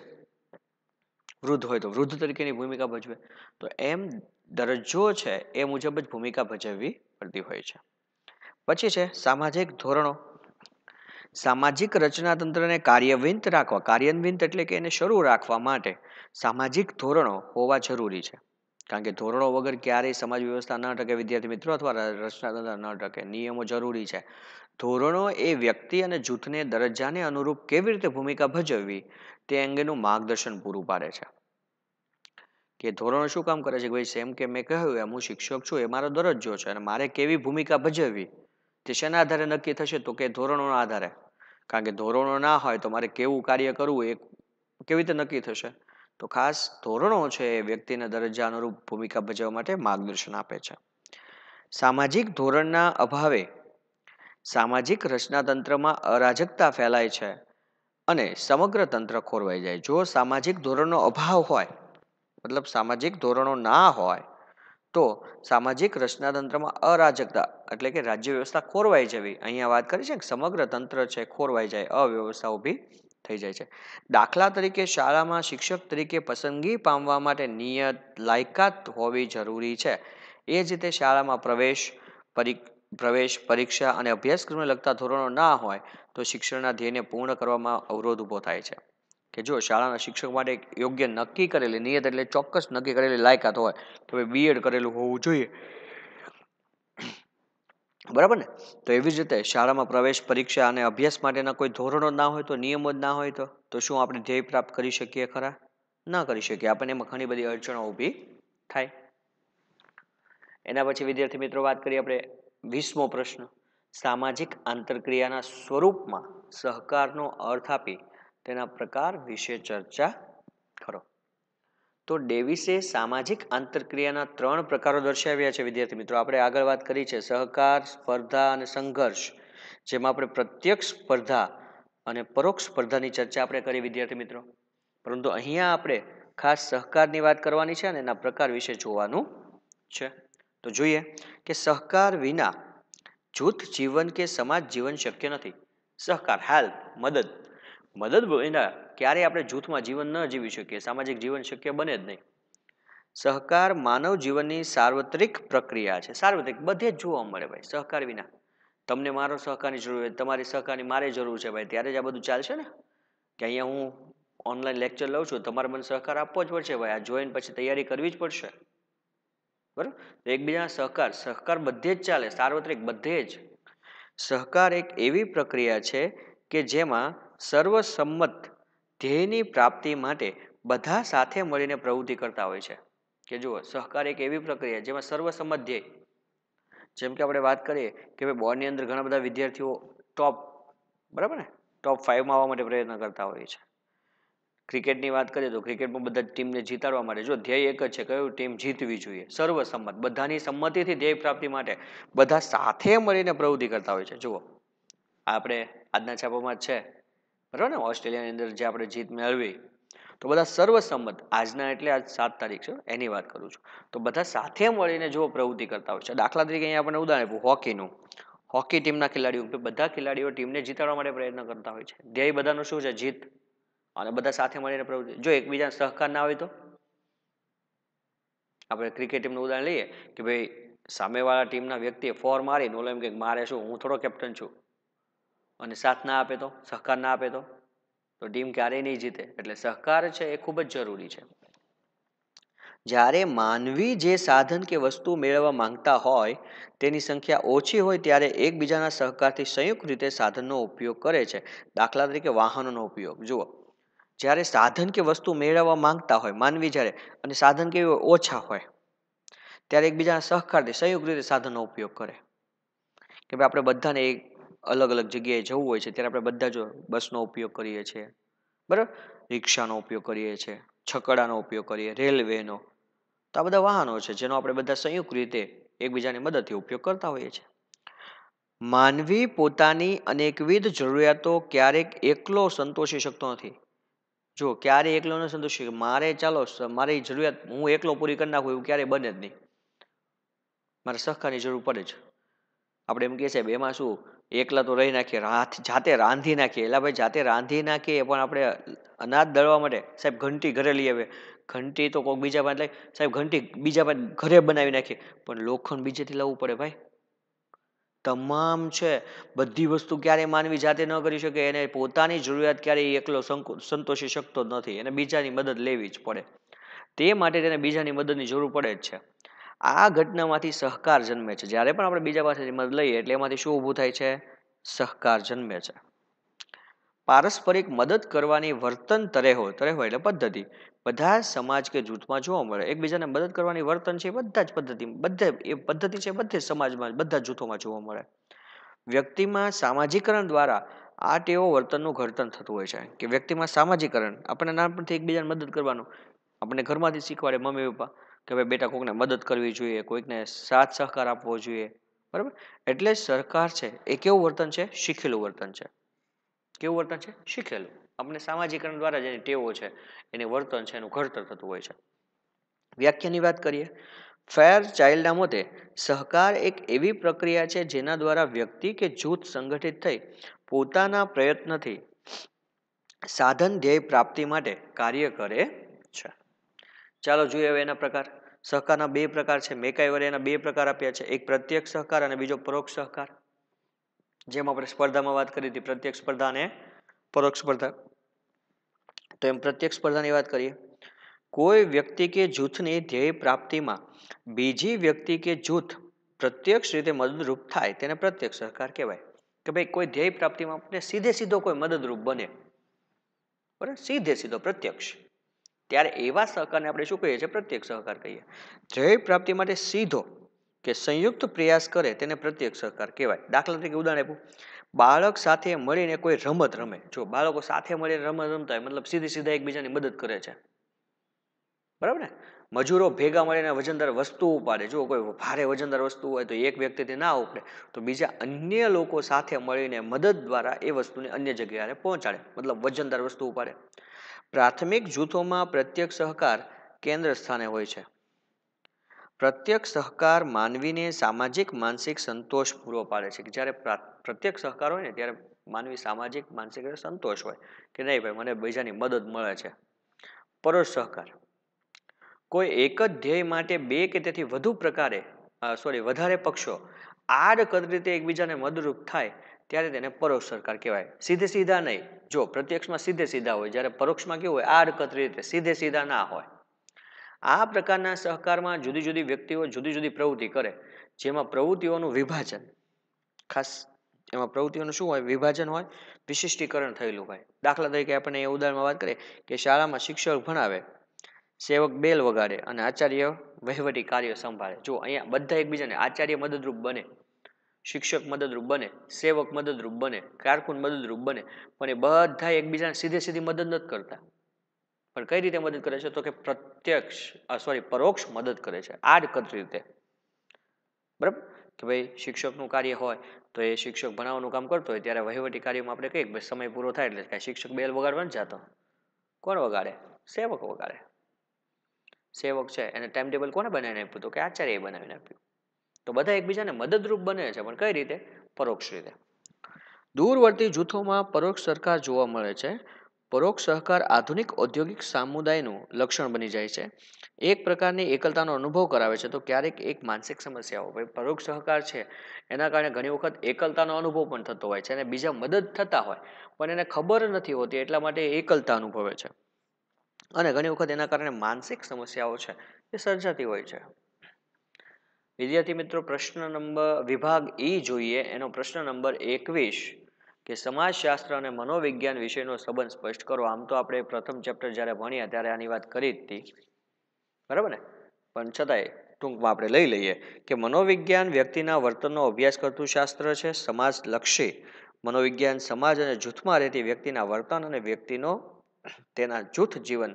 વૃદ્ધ હોય તો વૃદ્ધ તરીકેની ભૂમિકા ભજવે તો એમ દરજ્જો છે એ મુજબ જ ભૂમિકા ભજવવી પડતી હોય છે પછી છે સામાજિક ધોરણો સામાજિક રચનાતંત્રને કાર્યવિંત રાખવા કાર્યાન્વિત એટલે કે એને શરૂ રાખવા માટે સામાજિક ધોરણો હોવા જરૂરી છે કારણ કે ધોરણો વગર ક્યારેય સમાજ વ્યવસ્થા ન ટકે વિદ્યાર્થી મિત્રો અથવા રચનાતંત્ર ન ટકે નિયમો જરૂરી છે ધોરણો એ વ્યક્તિ અને જૂથને દરજ્જાને અનુરૂપ કેવી રીતે ભૂમિકા ભજવવી તે અંગેનું માર્ગદર્શન પૂરું પાડે છે કે ધોરણો શું કામ કરે છે ભાઈ સેમ કે મેં કહ્યું એમ હું શિક્ષક છું એ મારો દરજ્જો છે અને મારે કેવી ભૂમિકા ભજવવી તે શેના આધારે નક્કી થશે તો કે ધોરણોના આધારે કારણ કે ધોરણો ના હોય તો મારે કેવું કાર્ય કરવું એ કેવી રીતે નક્કી થશે તો ખાસ ધોરણો છે એ વ્યક્તિના દરજ્જા અનુરૂપ ભૂમિકા ભજવવા માટે માર્ગદર્શન આપે છે સામાજિક ધોરણના અભાવે સામાજિક રચનાતંત્રમાં અરાજકતા ફેલાય છે અને સમગ્ર તંત્ર ખોરવાઈ જાય જો સામાજિક ધોરણનો અભાવ હોય મતલબ સામાજિક ધોરણો ના હોય તો સામાજિક રચના તંત્રમાં અરાજકતા એટલે કે રાજ્ય વ્યવસ્થા ખોરવાઈ જવી અહીંયા વાત કરી છે કે સમગ્ર તંત્ર છે ખોરવાઈ જાય અવ્યવસ્થા ઊભી થઈ જાય છે દાખલા તરીકે શાળામાં શિક્ષક તરીકે પસંદગી પામવા માટે નિયત લાયકાત હોવી જરૂરી છે એ જ રીતે શાળામાં પ્રવેશ પરી પ્રવેશ પરીક્ષા અને અભ્યાસક્રમને લગતા ધોરણો ના હોય તો શિક્ષણના ધ્યેયને પૂર્ણ કરવામાં અવરોધ ઊભો થાય છે કે જો શાળાના શિક્ષક માટે એક યોગ્ય નક્કી કરેલી નિયત એટલે ચોક્કસ નક્કી કરેલી લાયકાત હોય તો ભાઈ બીએડ કરેલું હોવું જોઈએ બરાબર ને તો એવી જ રીતે શાળામાં પ્રવેશ પરીક્ષા અને અભ્યાસ માટેના કોઈ ધોરણો ના હોય તો નિયમો જ ના હોય તો તો શું આપણે ધ્યેય પ્રાપ્ત કરી શકીએ ખરા ના કરી શકીએ આપણને એમાં ઘણી બધી અડચણો ઊભી થાય એના પછી વિદ્યાર્થી મિત્રો વાત કરીએ આપણે વીસમો પ્રશ્ન સામાજિક આંતરક્રિયાના સ્વરૂપમાં સહકારનો અર્થ આપી તેના પ્રકાર વિશે ચર્ચા કરો તો ડેવિસે સામાજિક આંતરક્રિયાના ત્રણ પ્રકારો દર્શાવ્યા છે વિદ્યાર્થી મિત્રો આપણે આગળ વાત કરી છે સહકાર સ્પર્ધા અને સંઘર્ષ જેમાં આપણે પ્રત્યક્ષ સ્પર્ધા અને પરોક્ષ સ્પર્ધાની ચર્ચા આપણે કરી વિદ્યાર્થી મિત્રો પરંતુ અહીંયા આપણે ખાસ સહકારની વાત કરવાની છે અને એના પ્રકાર વિશે જોવાનું છે તો જોઈએ કે સહકાર વિના જૂથ જીવન કે સમાજ જીવન શક્ય નથી સહકાર હેલ્પ મદદ મદદ વિના ક્યારેય આપણે જૂથમાં જીવન ન જીવી શકીએ સામાજિક જીવન શક્ય બને જ નહીં સહકાર માનવ જીવનની સાર્વત્રિક પ્રક્રિયા છે સાર્વત્રિક બધે જ જોવા મળે ભાઈ સહકાર વિના તમને મારો સહકારની જરૂર હોય તમારી સહકારની મારે જરૂર છે ભાઈ ત્યારે જ આ બધું ચાલશે ને કે અહીંયા હું ઓનલાઈન લેક્ચર લઉં છું તમારે મને સહકાર આપવો જ પડશે ભાઈ આ જોઈન પછી તૈયારી કરવી જ પડશે બરાબર એકબીજાના સહકાર સહકાર બધે જ ચાલે સાર્વત્રિક બધે જ સહકાર એક એવી પ્રક્રિયા છે કે જેમાં સર્વસંમત ધ્યેયની પ્રાપ્તિ માટે બધા સાથે મળીને પ્રવૃત્તિ કરતા હોય છે કે જુઓ સહકાર એક એવી પ્રક્રિયા જેમાં સર્વસંમત ધ્યેય જેમ કે આપણે વાત કરીએ કે ભાઈ બોર્ડની અંદર ઘણા બધા વિદ્યાર્થીઓ ટોપ બરાબર ને ટોપ ફાઇવમાં આવવા માટે પ્રયત્ન કરતા હોય છે ક્રિકેટની વાત કરીએ તો ક્રિકેટમાં બધા ટીમને જીતાડવા માટે જો ધ્યેય એક જ છે કયું ટીમ જીતવી જોઈએ સર્વસંમત બધાની સંમતિથી ધ્યેય પ્રાપ્તિ માટે બધા સાથે મળીને પ્રવૃત્તિ કરતા હોય છે જુઓ આપણે આજના છાપામાં છે બરાબર ને ઓસ્ટ્રેલિયાની અંદર જે આપણે જીત મેળવી તો બધા સર્વસંમત આજના એટલે આજ સાત તારીખ છે એની વાત કરું છું તો બધા સાથે મળીને જો પ્રવૃત્તિ કરતા હોય છે દાખલા તરીકે અહીંયા આપણને ઉદાહરણ આપ્યું હોકીનું હોકી ટીમના ખેલાડીઓ બધા ખેલાડીઓ ટીમને જીતાડવા માટે પ્રયત્ન કરતા હોય છે ધ્યેય બધાનું શું છે જીત અને બધા સાથે મળીને પ્રવૃત્તિ જો એકબીજાને સહકાર ના હોય તો આપણે ક્રિકેટ ટીમનું ઉદાહરણ લઈએ કે ભાઈ સામેવાળા ટીમના વ્યક્તિએ ફોર મારીને ઓલો એમ કે મારે શું હું થોડો કેપ્ટન છું અને સાથ ના આપે તો સહકાર ના આપે તો તો ટીમ ક્યારેય નહીં જીતે એટલે સહકાર છે એ ખૂબ જ જરૂરી છે જ્યારે માનવી જે સાધન કે વસ્તુ મેળવવા માંગતા હોય તેની સંખ્યા ઓછી હોય ત્યારે એકબીજાના સહકારથી સંયુક્ત રીતે સાધનનો ઉપયોગ કરે છે દાખલા તરીકે વાહનોનો ઉપયોગ જુઓ જ્યારે સાધન કે વસ્તુ મેળવવા માંગતા હોય માનવી જ્યારે અને સાધન કે ઓછા હોય ત્યારે એકબીજાના સહકારથી સંયુક્ત રીતે સાધનનો ઉપયોગ કરે કે ભાઈ આપણે બધાને એક અલગ અલગ જગ્યાએ જવું હોય છે ત્યારે આપણે બધા જ બસનો ઉપયોગ કરીએ છીએ બરાબર રિક્ષાનો ઉપયોગ કરીએ છીએ છકડાનો ઉપયોગ કરીએ રેલવેનો તો આ બધા વાહનો છે જેનો આપણે બધા સંયુક્ત રીતે એકબીજાની મદદથી ઉપયોગ કરતા હોઈએ છીએ માનવી પોતાની અનેકવિધ જરૂરિયાતો ક્યારેક એકલો સંતોષી શકતો નથી જો ક્યારે એકલો ન સંતોષી મારે ચાલો મારી જરૂરિયાત હું એકલો પૂરી કરી નાખું એવું ક્યારેય બને જ નહીં મારે સહકારની જરૂર પડે છે આપણે એમ કહે છે એમાં શું એકલા તો રહી નાખીએ હાથ જાતે રાંધી નાખીએ એલા ભાઈ જાતે રાંધી નાખીએ પણ આપણે અનાજ દળવા માટે સાહેબ ઘંટી ઘરે લઈ આવીએ ઘંટી તો કોઈક બીજા પાસે સાહેબ ઘંટી બીજા પાસે ઘરે બનાવી નાખીએ પણ લોખંડ બીજેથી લાવવું પડે ભાઈ તમામ છે બધી વસ્તુ ક્યારેય માનવી જાતે ન કરી શકે એને પોતાની જરૂરિયાત ક્યારેય એકલો સંતોષી શકતો નથી એને બીજાની મદદ લેવી જ પડે તે માટે તેને બીજાની મદદની જરૂર પડે જ છે આ ઘટનામાંથી સહકાર જન્મે છે જ્યારે પણ આપણે બીજા પાસેથી મદદ લઈએ એટલે એમાંથી શું ઊભું થાય છે સહકાર જન્મે છે પારસ્પરિક મદદ કરવાની વર્તન તરેહો તરેહો એટલે પદ્ધતિ બધા સમાજ કે જૂથમાં જોવા મળે એકબીજાને મદદ કરવાની વર્તન છે બધા જ પદ્ધતિ બધે એ પદ્ધતિ છે બધે સમાજમાં બધા જૂથોમાં જોવા મળે વ્યક્તિમાં સામાજિકરણ દ્વારા આ ટેવો વર્તનનું ઘડતર થતું હોય છે કે વ્યક્તિમાં સામાજિકરણ આપણે નાનપણથી એકબીજાને મદદ કરવાનું આપણને ઘરમાંથી શીખવાડે મમ્મી પપ્પા કે ભાઈ બેટા કોઈકને મદદ કરવી જોઈએ કોઈકને સાથ સહકાર આપવો જોઈએ બરાબર એટલે સરકાર છે એ કેવું વર્તન છે શીખેલું વર્તન છે કેવું વર્તન છે શીખેલું આપણે સામાજિકરણ દ્વારા જેની ટેવો છે એને વર્તન છે એનું ઘડતર થતું હોય છે વ્યાખ્યાની વાત કરીએ ફેર ચાઇલ્ડના મતે સહકાર એક એવી પ્રક્રિયા છે જેના દ્વારા વ્યક્તિ કે જૂથ સંગઠિત થઈ પોતાના પ્રયત્નથી સાધન ધ્યેય પ્રાપ્તિ માટે કાર્ય કરે છે ચાલો જોઈએ હવે એના પ્રકાર સહકારના બે પ્રકાર છે મેકાઈવરે એના બે પ્રકાર આપ્યા છે એક પ્રત્યક્ષ સહકાર અને બીજો પરોક્ષ સહકાર જેમ આપણે સ્પર્ધામાં વાત કરી હતી પ્રત્યક્ષ સ્પર્ધા અને પરોક્ષ સ્પર્ધા તો એમ પ્રત્યક્ષ સ્પર્ધાની વાત કરીએ કોઈ વ્યક્તિ કે જૂથની ધ્યેય પ્રાપ્તિમાં બીજી વ્યક્તિ કે જૂથ પ્રત્યક્ષ રીતે મદદરૂપ થાય તેને પ્રત્યક્ષ સહકાર કહેવાય કે ભાઈ કોઈ ધ્યેય પ્રાપ્તિમાં આપણે સીધે સીધો કોઈ મદદરૂપ બને બરાબર સીધે સીધો પ્રત્યક્ષ ત્યારે એવા સહકારને આપણે શું કહીએ છીએ પ્રત્યક્ષ સહકાર કહીએ ધ્યેય પ્રાપ્તિ માટે સીધો કે સંયુક્ત પ્રયાસ કરે તેને પ્રત્યક્ષ સહકાર કહેવાય દાખલા તરીકે ઉદાહરણ આપ્યું બાળક સાથે મળીને કોઈ રમત રમે જો બાળકો સાથે મળીને રમત રમતા હોય મતલબ સીધી સીધા એકબીજાની મદદ કરે છે બરાબર ને મજૂરો ભેગા મળીને વજનદાર વસ્તુ ઉપાડે જો કોઈ ભારે વજનદાર વસ્તુ હોય તો એક વ્યક્તિથી ના ઉપડે તો બીજા અન્ય લોકો સાથે મળીને મદદ દ્વારા એ વસ્તુને અન્ય જગ્યાએ પહોંચાડે મતલબ વજનદાર વસ્તુ ઉપાડે પ્રાથમિક જૂથોમાં પ્રત્યક્ષ સહકાર કેન્દ્ર સ્થાને હોય છે પ્રત્યક્ષ સહકાર માનવીને સામાજિક માનસિક સંતોષ પૂરો પાડે છે કે જ્યારે પ્રત્યક્ષ સહકાર હોય ને ત્યારે માનવી સામાજિક માનસિક સંતોષ હોય કે નહીં ભાઈ મને બીજાની મદદ મળે છે પરોશ સહકાર કોઈ એક જ ધ્યેય માટે બે કે તેથી વધુ પ્રકારે સોરી વધારે પક્ષો આડકદ રીતે એકબીજાને મદદરૂપ થાય ત્યારે તેને પરોક્ષ સરકાર કહેવાય સીધે સીધા નહીં જો પ્રત્યક્ષમાં સીધે સીધા હોય જ્યારે પરોક્ષમાં કેવું હોય આડકતરી રીતે સીધે સીધા ના હોય આ પ્રકારના સહકારમાં જુદી જુદી વ્યક્તિઓ જુદી જુદી પ્રવૃત્તિ કરે જેમાં પ્રવૃત્તિઓનું વિભાજન ખાસ એમાં પ્રવૃત્તિઓનું શું હોય વિભાજન હોય વિશિષ્ટીકરણ થયેલું હોય દાખલા તરીકે આપણે એ ઉદાહરણમાં વાત કરીએ કે શાળામાં શિક્ષક ભણાવે સેવક બેલ વગાડે અને આચાર્ય વહીવટી કાર્ય સંભાળે જો અહીંયા બધા એકબીજાને આચાર્ય મદદરૂપ બને શિક્ષક મદદરૂપ બને સેવક મદદરૂપ બને કારકુન મદદરૂપ બને પણ એ બધા એકબીજાને સીધે સીધી મદદ નથી કરતા પણ કઈ રીતે મદદ કરે છે તો કે પ્રત્યક્ષ સોરી પરોક્ષ મદદ કરે છે આડકતરી રીતે બરાબર કે ભાઈ શિક્ષકનું કાર્ય હોય તો એ શિક્ષક ભણાવવાનું કામ કરતો હોય ત્યારે વહીવટી કાર્યમાં આપણે કહીએ ભાઈ સમય પૂરો થાય એટલે કાંઈ શિક્ષક બેલ વગાડવા નથી જતો કોણ વગાડે સેવક વગાડે સેવક છે એને ટાઈમ ટેબલ કોને બનાવીને આપ્યું તો કે આચાર્ય એ બનાવીને આપ્યું તો બધા એકબીજાને મદદરૂપ બને છે પણ કઈ રીતે પરોક્ષ રીતે દૂરવર્તી જૂથોમાં પરોક્ષ સરકાર જોવા મળે છે પરોક્ષ સહકાર આધુનિક ઔદ્યોગિક સામુદાયનું લક્ષણ બની જાય છે એક પ્રકારની એકલતાનો અનુભવ કરાવે છે તો ક્યારેક એક માનસિક સમસ્યાઓ ભાઈ પરોક્ષ સહકાર છે એના કારણે ઘણી વખત એકલતાનો અનુભવ પણ થતો હોય છે અને બીજા મદદ થતા હોય પણ એને ખબર નથી હોતી એટલા માટે એકલતા અનુભવે છે અને ઘણી વખત એના કારણે માનસિક સમસ્યાઓ છે એ સર્જાતી હોય છે વિદ્યાર્થી મિત્રો પ્રશ્ન નંબર વિભાગ ઈ જોઈએ એનો પ્રશ્ન નંબર એકવીસ કે સમાજશાસ્ત્ર અને મનોવિજ્ઞાન વિષયનો સંબંધ સ્પષ્ટ કરો આમ તો આપણે પ્રથમ ચેપ્ટર જ્યારે ભણ્યા ત્યારે આની વાત કરી હતી બરાબર ને પણ છતાંય ટૂંકમાં આપણે લઈ લઈએ કે મનોવિજ્ઞાન વ્યક્તિના વર્તનનો અભ્યાસ કરતું શાસ્ત્ર છે સમાજલક્ષી મનોવિજ્ઞાન સમાજ અને જૂથમાં રહેતી વ્યક્તિના વર્તન અને વ્યક્તિનો તેના જૂથ જીવન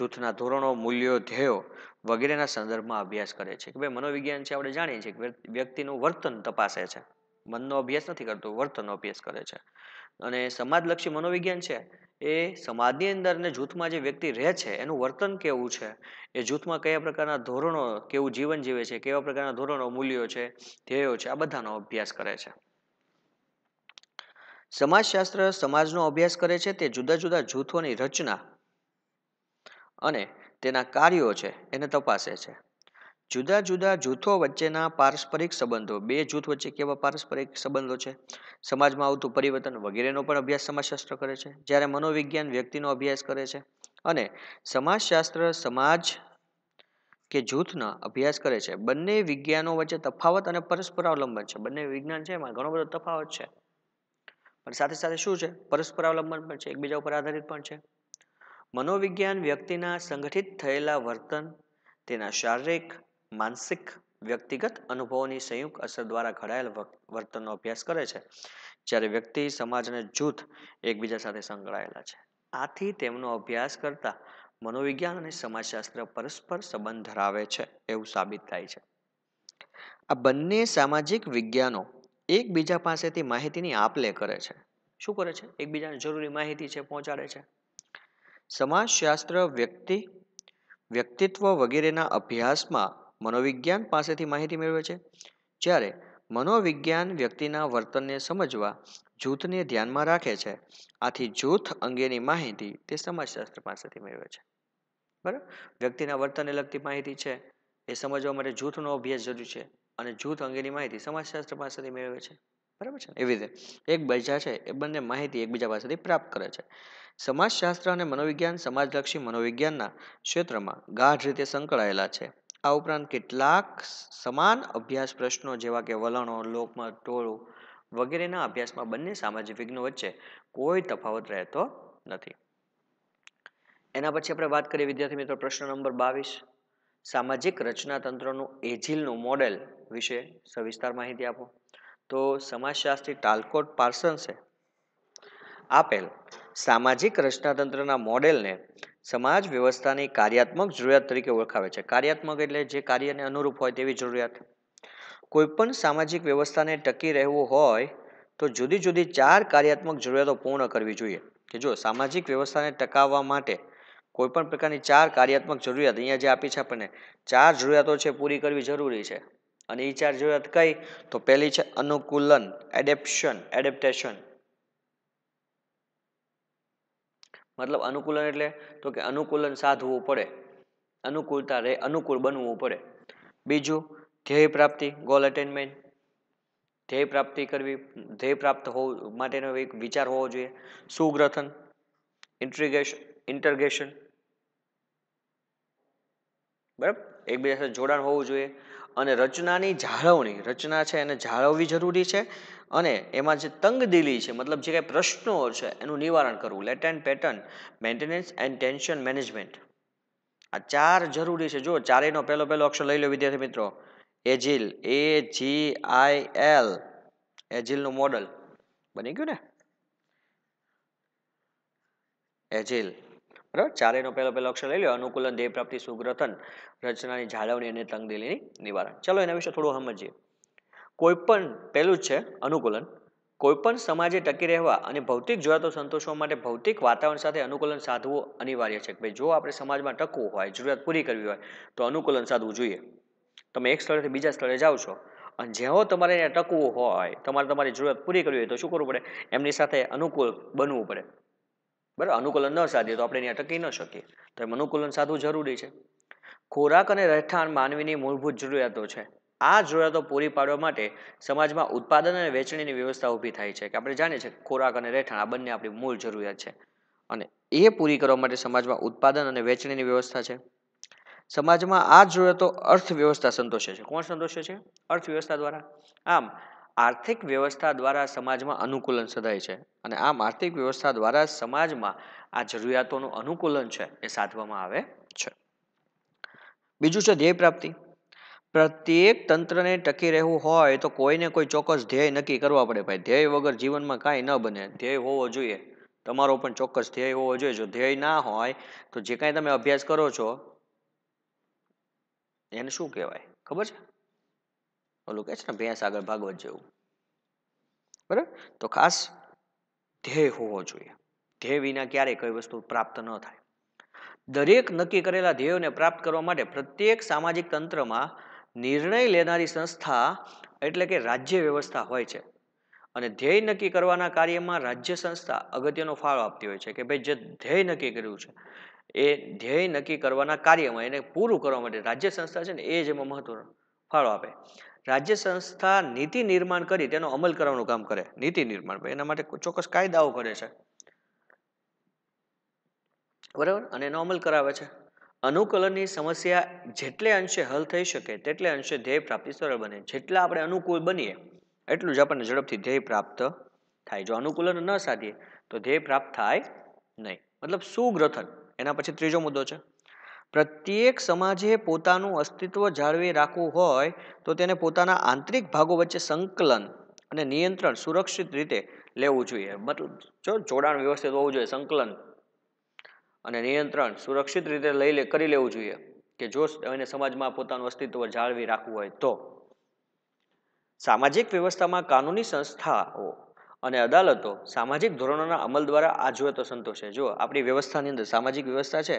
જૂથના ધોરણો મૂલ્યો ધ્યેયો વગેરેના સંદર્ભમાં અભ્યાસ કરે છે કે ભાઈ મનોવિજ્ઞાન છે આપણે જાણીએ છીએ કે વ્યક્તિનું વર્તન તપાસે છે મનનો અભ્યાસ નથી કરતો વર્તનનો અભ્યાસ કરે છે અને સમાજલક્ષી મનોવિજ્ઞાન છે એ સમાજની અંદર અને જૂથમાં જે વ્યક્તિ રહે છે એનું વર્તન કેવું છે એ જૂથમાં કયા પ્રકારના ધોરણો કેવું જીવન જીવે છે કેવા પ્રકારના ધોરણો મૂલ્યો છે ધ્યેયો છે આ બધાનો અભ્યાસ કરે છે સમાજશાસ્ત્ર સમાજનો અભ્યાસ કરે છે તે જુદા જુદા જૂથોની રચના અને તેના કાર્યો છે એને તપાસે છે જુદા જુદા જૂથો વચ્ચેના પારસ્પરિક સંબંધો બે જૂથ વચ્ચે કેવા પારસ્પરિક સંબંધો છે સમાજમાં આવતું પરિવર્તન વગેરેનો પણ અભ્યાસ સમાજશાસ્ત્ર કરે છે જ્યારે મનોવિજ્ઞાન વ્યક્તિનો અભ્યાસ કરે છે અને સમાજશાસ્ત્ર સમાજ કે જૂથના અભ્યાસ કરે છે બંને વિજ્ઞાનો વચ્ચે તફાવત અને અવલંબન છે બંને વિજ્ઞાન છે એમાં ઘણો બધો તફાવત છે પણ સાથે સાથે શું છે અવલંબન પણ છે એકબીજા ઉપર આધારિત પણ છે મનોવિજ્ઞાન વ્યક્તિના સંગઠિત થયેલા વર્તન તેના શારીરિક માનસિક વ્યક્તિગત અનુભવોની સંયુક્ત અસર દ્વારા ઘડાયેલ વર્તનનો અભ્યાસ કરે છે જ્યારે વ્યક્તિ સમાજ અને જૂથ એકબીજા સાથે સંકળાયેલા છે આથી તેમનો અભ્યાસ કરતા મનોવિજ્ઞાન અને સમાજશાસ્ત્ર પરસ્પર સંબંધ ધરાવે છે એવું સાબિત થાય છે આ બંને સામાજિક વિજ્ઞાનો એકબીજા પાસેથી માહિતીની આપ લે કરે છે શું કરે છે એકબીજાને જરૂરી માહિતી છે પહોંચાડે છે સમાજશાસ્ત્ર વ્યક્તિ વ્યક્તિત્વ વગેરેના અભ્યાસમાં મનોવિજ્ઞાન પાસેથી માહિતી મેળવે છે જ્યારે મનોવિજ્ઞાન વ્યક્તિના વર્તનને સમજવા જૂથને ધ્યાનમાં રાખે છે આથી જૂથ અંગેની માહિતી તે સમાજશાસ્ત્ર પાસેથી મેળવે છે બરાબર વ્યક્તિના વર્તનને લગતી માહિતી છે એ સમજવા માટે જૂથનો અભ્યાસ જરૂરી છે અને જૂથ અંગેની માહિતી સમાજશાસ્ત્ર પાસેથી મેળવે છે બરાબર છે એવી રીતે એક બજા છે એ બંને માહિતી એકબીજા પાસેથી પ્રાપ્ત કરે છે સમાજશાસ્ત્ર અને મનોવિજ્ઞાન સમાજલક્ષી મનોવિજ્ઞાનના ક્ષેત્રમાં ગાઢ રીતે સંકળાયેલા છે આ ઉપરાંત કેટલાક સમાન અભ્યાસ પ્રશ્નો જેવા કે વલણો લોકમાં ટોળું વગેરેના અભ્યાસમાં બંને સામાજિક વિઘ્નો વચ્ચે કોઈ તફાવત રહેતો નથી એના પછી આપણે વાત કરીએ વિદ્યાર્થી મિત્રો પ્રશ્ન નંબર બાવીસ સામાજિક રચના રચનાતંત્રનું એજિલનું મોડેલ વિશે સવિસ્તાર માહિતી આપો તો સમાજશાસ્ત્રી ટાલકોટ પાર્સન્સે આપેલ સામાજિક રચનાતંત્રના મોડેલને સમાજ વ્યવસ્થાની કાર્યાત્મક જરૂરિયાત તરીકે ઓળખાવે છે કાર્યાત્મક એટલે જે કાર્યને અનુરૂપ હોય તેવી જરૂરિયાત કોઈપણ સામાજિક વ્યવસ્થાને ટકી રહેવું હોય તો જુદી જુદી ચાર કાર્યાત્મક જરૂરિયાતો પૂર્ણ કરવી જોઈએ કે જો સામાજિક વ્યવસ્થાને ટકાવવા માટે કોઈપણ પ્રકારની ચાર કાર્યાત્મક જરૂરિયાત અહીંયા જે આપી છે આપણને ચાર જરૂરિયાતો છે પૂરી કરવી જરૂરી છે અને એ ચાર જરૂરિયાત કઈ તો પહેલી છે અનુકૂલન એડેપ્શન એડેપ્ટેશન મતલબ અનુકૂલન એટલે તો કે અનુકૂલન સાધવું પડે અનુકૂળતા રહે અનુકૂળ બનવું પડે બીજું ધ્યેય પ્રાપ્તિ ગોલ અટેનમેન્ટ ધ્યેય પ્રાપ્તિ કરવી ધ્યેય પ્રાપ્ત હોવું માટેનો એક વિચાર હોવો જોઈએ સુગ્રથન ઇન્ટ્રીગેશન ઇન્ટરગેશન બરાબર એકબીજા સાથે જોડાણ હોવું જોઈએ અને રચનાની જાળવણી રચના છે એને જાળવવી જરૂરી છે અને એમાં જે તંગદિલી છે મતલબ જે કાંઈ પ્રશ્નો છે એનું નિવારણ કરવું latent pattern maintenance and tension management આ ચાર જરૂરી છે જો ચારેયનો પહેલો પહેલો અક્ષર લઈ લો વિદ્યાર્થી મિત્રો એજિલ એ જી આઈ એલ એજિલનું મોડલ બની ગયું ને એજિલ બરાબર ચારેનો પહેલો પહેલો અક્ષર લઈ લો અનુકૂલન ધ્યેય પ્રાપ્તિ સુગ્રથન રચનાની જાળવણી અને તંગદિલીની નિવારણ ચલો એના વિશે થોડું સમજીએ કોઈપણ પહેલું જ છે અનુકૂલન કોઈપણ સમાજે ટકી રહેવા અને ભૌતિક જરૂરિયાતો સંતોષવા માટે ભૌતિક વાતાવરણ સાથે અનુકૂલન સાધવું અનિવાર્ય છે ભાઈ જો આપણે સમાજમાં ટકવું હોય જરૂરિયાત પૂરી કરવી હોય તો અનુકૂલન સાધવું જોઈએ તમે એક સ્થળેથી બીજા સ્થળે જાઓ છો અને જેવો તમારે ટકવું હોય તમારે તમારી જરૂરિયાત પૂરી કરવી હોય તો શું કરવું પડે એમની સાથે અનુકૂળ બનવું પડે બરાબર અનુકૂલન ન સાધીએ તો આપણે એને અટકી ન શકીએ તો એમ અનુકૂલન સાધવું જરૂરી છે ખોરાક અને રહેઠાણ માનવીની મૂળભૂત જરૂરિયાતો છે આ જરૂરિયાતો પૂરી પાડવા માટે સમાજમાં ઉત્પાદન અને વેચણીની વ્યવસ્થા ઊભી થાય છે કે આપણે જાણીએ છીએ ખોરાક અને રહેઠાણ આ બંને આપણી મૂળ જરૂરિયાત છે અને એ પૂરી કરવા માટે સમાજમાં ઉત્પાદન અને વેચણીની વ્યવસ્થા છે સમાજમાં આ જરૂરિયાતો અર્થવ્યવસ્થા સંતોષે છે કોણ સંતોષે છે અર્થવ્યવસ્થા દ્વારા આમ આર્થિક વ્યવસ્થા દ્વારા સમાજમાં અનુકૂલન સધાય છે અને આમ આર્થિક વ્યવસ્થા દ્વારા સમાજમાં આ જરૂરિયાતોનું અનુકૂલન છે એ સાધવામાં આવે છે બીજું છે ધ્યેય પ્રાપ્તિ પ્રત્યેક તંત્રને ટકી રહેવું હોય તો કોઈને કોઈ ચોક્કસ ધ્યેય નક્કી કરવા પડે ભાઈ ધ્યેય વગર જીવનમાં કાંઈ ન બને ધ્યેય હોવો જોઈએ તમારો પણ ચોક્કસ ધ્યેય હોવો જોઈએ જો ધ્યેય ના હોય તો જે કાંઈ તમે અભ્યાસ કરો છો એને શું કહેવાય ખબર છે ઓલું કહે છે ને ભેંસ આગળ ભાગવત જેવું બરાબર તો ખાસ ધ્યેય હોવો જોઈએ ધ્યેય વિના ક્યારેય કોઈ વસ્તુ પ્રાપ્ત ન થાય દરેક નક્કી કરેલા ધ્યેયોને પ્રાપ્ત કરવા માટે પ્રત્યેક સામાજિક તંત્રમાં નિર્ણય લેનારી સંસ્થા એટલે કે રાજ્ય વ્યવસ્થા હોય છે અને ધ્યેય નક્કી કરવાના કાર્યમાં રાજ્ય સંસ્થા અગત્યનો ફાળો આપતી હોય છે કે ભાઈ જે ધ્યેય નક્કી કર્યું છે એ ધ્યેય નક્કી કરવાના કાર્યમાં એને પૂરું કરવા માટે રાજ્ય સંસ્થા છે ને એ જ એમાં મહત્વનો ફાળો આપે રાજ્ય સંસ્થા નીતિ નિર્માણ કરી તેનો અમલ કરવાનું કામ કરે નીતિ નિર્માણ એના માટે ચોક્કસ કાયદાઓ કરે છે બરાબર અને એનો અમલ કરાવે છે અનુકૂલનની સમસ્યા જેટલે અંશે હલ થઈ શકે તેટલે અંશે ધ્યેય પ્રાપ્તિ સરળ બને જેટલા આપણે અનુકૂળ બનીએ એટલું જ આપણને ઝડપથી ધ્યેય પ્રાપ્ત થાય જો અનુકૂલન ન સાધીએ તો ધ્યેય પ્રાપ્ત થાય નહીં મતલબ સુગ્રથન એના પછી ત્રીજો મુદ્દો છે પ્રત્યેક સમાજે પોતાનું અસ્તિત્વ જાળવી રાખવું હોય તો તેને પોતાના આંતરિક ભાગો વચ્ચે સંકલન અને નિયંત્રણ સુરક્ષિત રીતે લેવું જોઈએ મતલબ જો જોડાણ વ્યવસ્થિત હોવું જોઈએ સંકલન અને નિયંત્રણ સુરક્ષિત રીતે લઈ લે કરી લેવું જોઈએ કે જો એને સમાજમાં પોતાનું અસ્તિત્વ જાળવી રાખવું હોય તો સામાજિક વ્યવસ્થામાં કાનૂની સંસ્થાઓ અને અદાલતો સામાજિક ધોરણોના અમલ દ્વારા આ જોઈએ તો સંતોષે જો આપણી વ્યવસ્થાની અંદર સામાજિક વ્યવસ્થા છે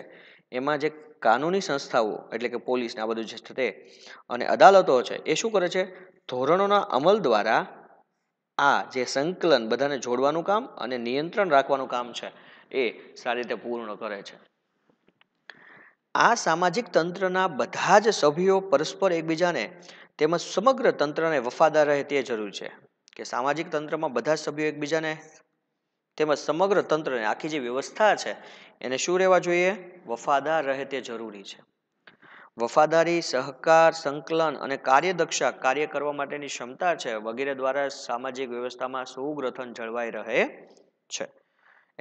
એમાં જે કાનૂની સંસ્થાઓ એટલે કે પોલીસને આ બધું જે તે અને અદાલતો છે એ શું કરે છે ધોરણોના અમલ દ્વારા આ જે સંકલન બધાને જોડવાનું કામ અને નિયંત્રણ રાખવાનું કામ છે એ સારી રીતે પૂર્ણ કરે છે આ સામાજિક તંત્રના બધા જ સભ્યો પરસ્પર એકબીજાને તેમજ સમગ્ર તંત્રને વફાદાર રહે તે જરૂર છે કે સામાજિક તંત્રમાં બધા સભ્યો એકબીજાને તેમજ સમગ્ર તંત્રને આખી જે વ્યવસ્થા છે એને શું રહેવા જોઈએ વફાદાર રહે તે જરૂરી છે વફાદારી સહકાર સંકલન અને કાર્યદક્ષા કાર્ય કરવા માટેની ક્ષમતા છે વગેરે દ્વારા સામાજિક વ્યવસ્થામાં સુગ્રથન જળવાઈ રહે છે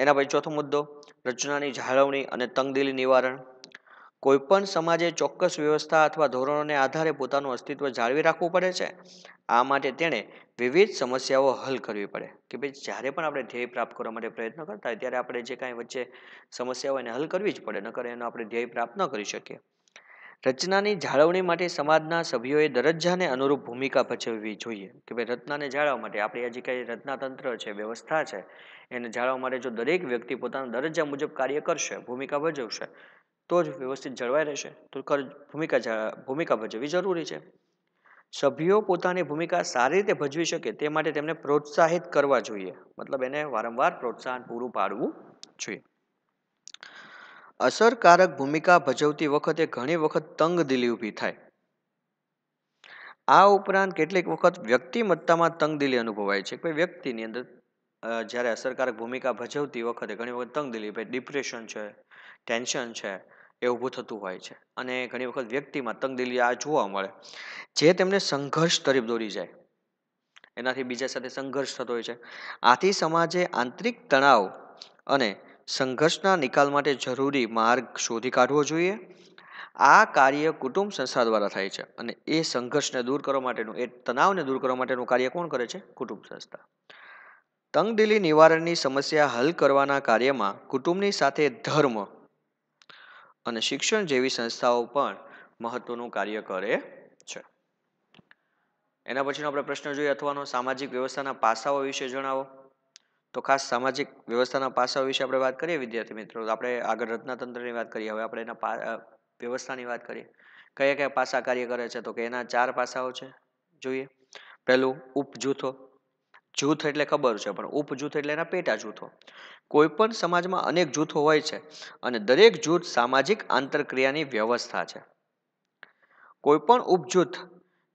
એના પછી ચોથો મુદ્દો રચનાની જાળવણી અને તંગદિલી નિવારણ કોઈપણ સમાજે ચોક્કસ વ્યવસ્થા અથવા ધોરણોને આધારે પોતાનું અસ્તિત્વ જાળવી રાખવું પડે છે આ માટે તેણે વિવિધ સમસ્યાઓ હલ કરવી પડે કે ભાઈ જ્યારે પણ આપણે ધ્યેય પ્રાપ્ત કરવા માટે પ્રયત્ન કરતા હોય ત્યારે આપણે જે કાંઈ વચ્ચે સમસ્યાઓ એને હલ કરવી જ પડે નકર એનો આપણે ધ્યેય પ્રાપ્ત ન કરી શકીએ રચનાની જાળવણી માટે સમાજના સભ્યોએ દરજ્જાને અનુરૂપ ભૂમિકા ભજવવી જોઈએ કે ભાઈ રચનાને જાળવવા માટે આપણી જે કંઈ રચનાતંત્ર છે વ્યવસ્થા છે એને જાળવવા માટે જો દરેક વ્યક્તિ પોતાના દરજ્જા મુજબ કાર્ય કરશે ભૂમિકા ભજવશે તો જ વ્યવસ્થિત જળવાઈ રહેશે તો ભૂમિકા ભૂમિકા ભજવવી જરૂરી છે સભ્યો પોતાની ભૂમિકા સારી રીતે ભજવી શકે તે માટે તેમને પ્રોત્સાહિત કરવા જોઈએ મતલબ એને વારંવાર પ્રોત્સાહન પૂરું પાડવું જોઈએ અસરકારક ભૂમિકા ભજવતી વખતે ઘણી વખત તંગ દિલી ઊભી થાય આ ઉપરાંત કેટલીક વખત વ્યક્તિમત્તામાં તંગ દિલી અનુભવાય છે કોઈ વ્યક્તિની અંદર જ્યારે અસરકારક ભૂમિકા ભજવતી વખતે ઘણી વખત તંગ દિલી ભાઈ ડિપ્રેશન છે ટેન્શન છે એ ઊભું થતું હોય છે અને ઘણી વખત વ્યક્તિમાં તંગદિલી આ જોવા મળે જે તેમને સંઘર્ષ તરફ દોરી જાય એનાથી બીજા સાથે સંઘર્ષ થતો હોય છે આથી સમાજે આંતરિક તણાવ અને સંઘર્ષના નિકાલ માટે જરૂરી માર્ગ શોધી કાઢવો જોઈએ આ કાર્ય કુટુંબ સંસ્થા દ્વારા થાય છે અને એ સંઘર્ષને દૂર કરવા માટેનું એ તણાવને દૂર કરવા માટેનું કાર્ય કોણ કરે છે કુટુંબ સંસ્થા તંગદિલી નિવારણની સમસ્યા હલ કરવાના કાર્યમાં કુટુંબની સાથે ધર્મ અને શિક્ષણ જેવી સંસ્થાઓ પણ મહત્વનું કાર્ય કરે છે એના પછીનો આપણે પ્રશ્ન જોઈએ અથવાનો સામાજિક વ્યવસ્થાના પાસાઓ વિશે જણાવો તો ખાસ સામાજિક વ્યવસ્થાના પાસાઓ વિશે આપણે વાત કરીએ વિદ્યાર્થી મિત્રો આપણે આગળ રત્નાતંત્રની વાત કરીએ હવે આપણે એના વ્યવસ્થાની વાત કરીએ કયા કયા પાસા કાર્ય કરે છે તો કે એના ચાર પાસાઓ છે જોઈએ પહેલું ઉપજૂથો જૂથ એટલે ખબર છે પણ ઉપજૂથ એટલે એના પેટા જૂથો કોઈપણ સમાજમાં અનેક જૂથો હોય છે અને દરેક જૂથ સામાજિક આંતરક્રિયાની વ્યવસ્થા છે કોઈપણ ઉપજૂથ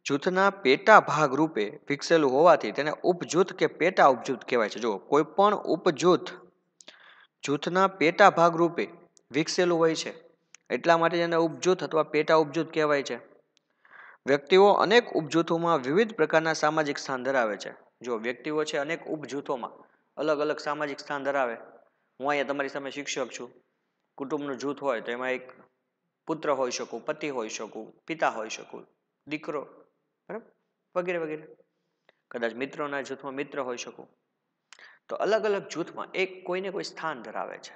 જૂથના પેટા ભાગ રૂપે વિકસેલું હોવાથી તેને ઉપજૂથ કે પેટા ઉપજૂથ કહેવાય છે જો કોઈપણ ઉપજૂથ જૂથના પેટા ભાગ રૂપે વિકસેલું હોય છે એટલા માટે તેને ઉપજૂથ અથવા પેટા ઉપજૂથ કહેવાય છે વ્યક્તિઓ અનેક ઉપજૂથોમાં વિવિધ પ્રકારના સામાજિક સ્થાન ધરાવે છે જો વ્યક્તિઓ છે અનેક ઉપજૂથોમાં અલગ અલગ સામાજિક સ્થાન ધરાવે હું અહીંયા તમારી સામે શિક્ષક છું કુટુંબનું જૂથ હોય તો એમાં એક પુત્ર હોઈ શકું પતિ હોઈ શકું પિતા હોઈ શકું દીકરો બરાબર વગેરે વગેરે કદાચ મિત્રોના જૂથમાં મિત્ર હોઈ શકું તો અલગ અલગ જૂથમાં એક કોઈને કોઈ સ્થાન ધરાવે છે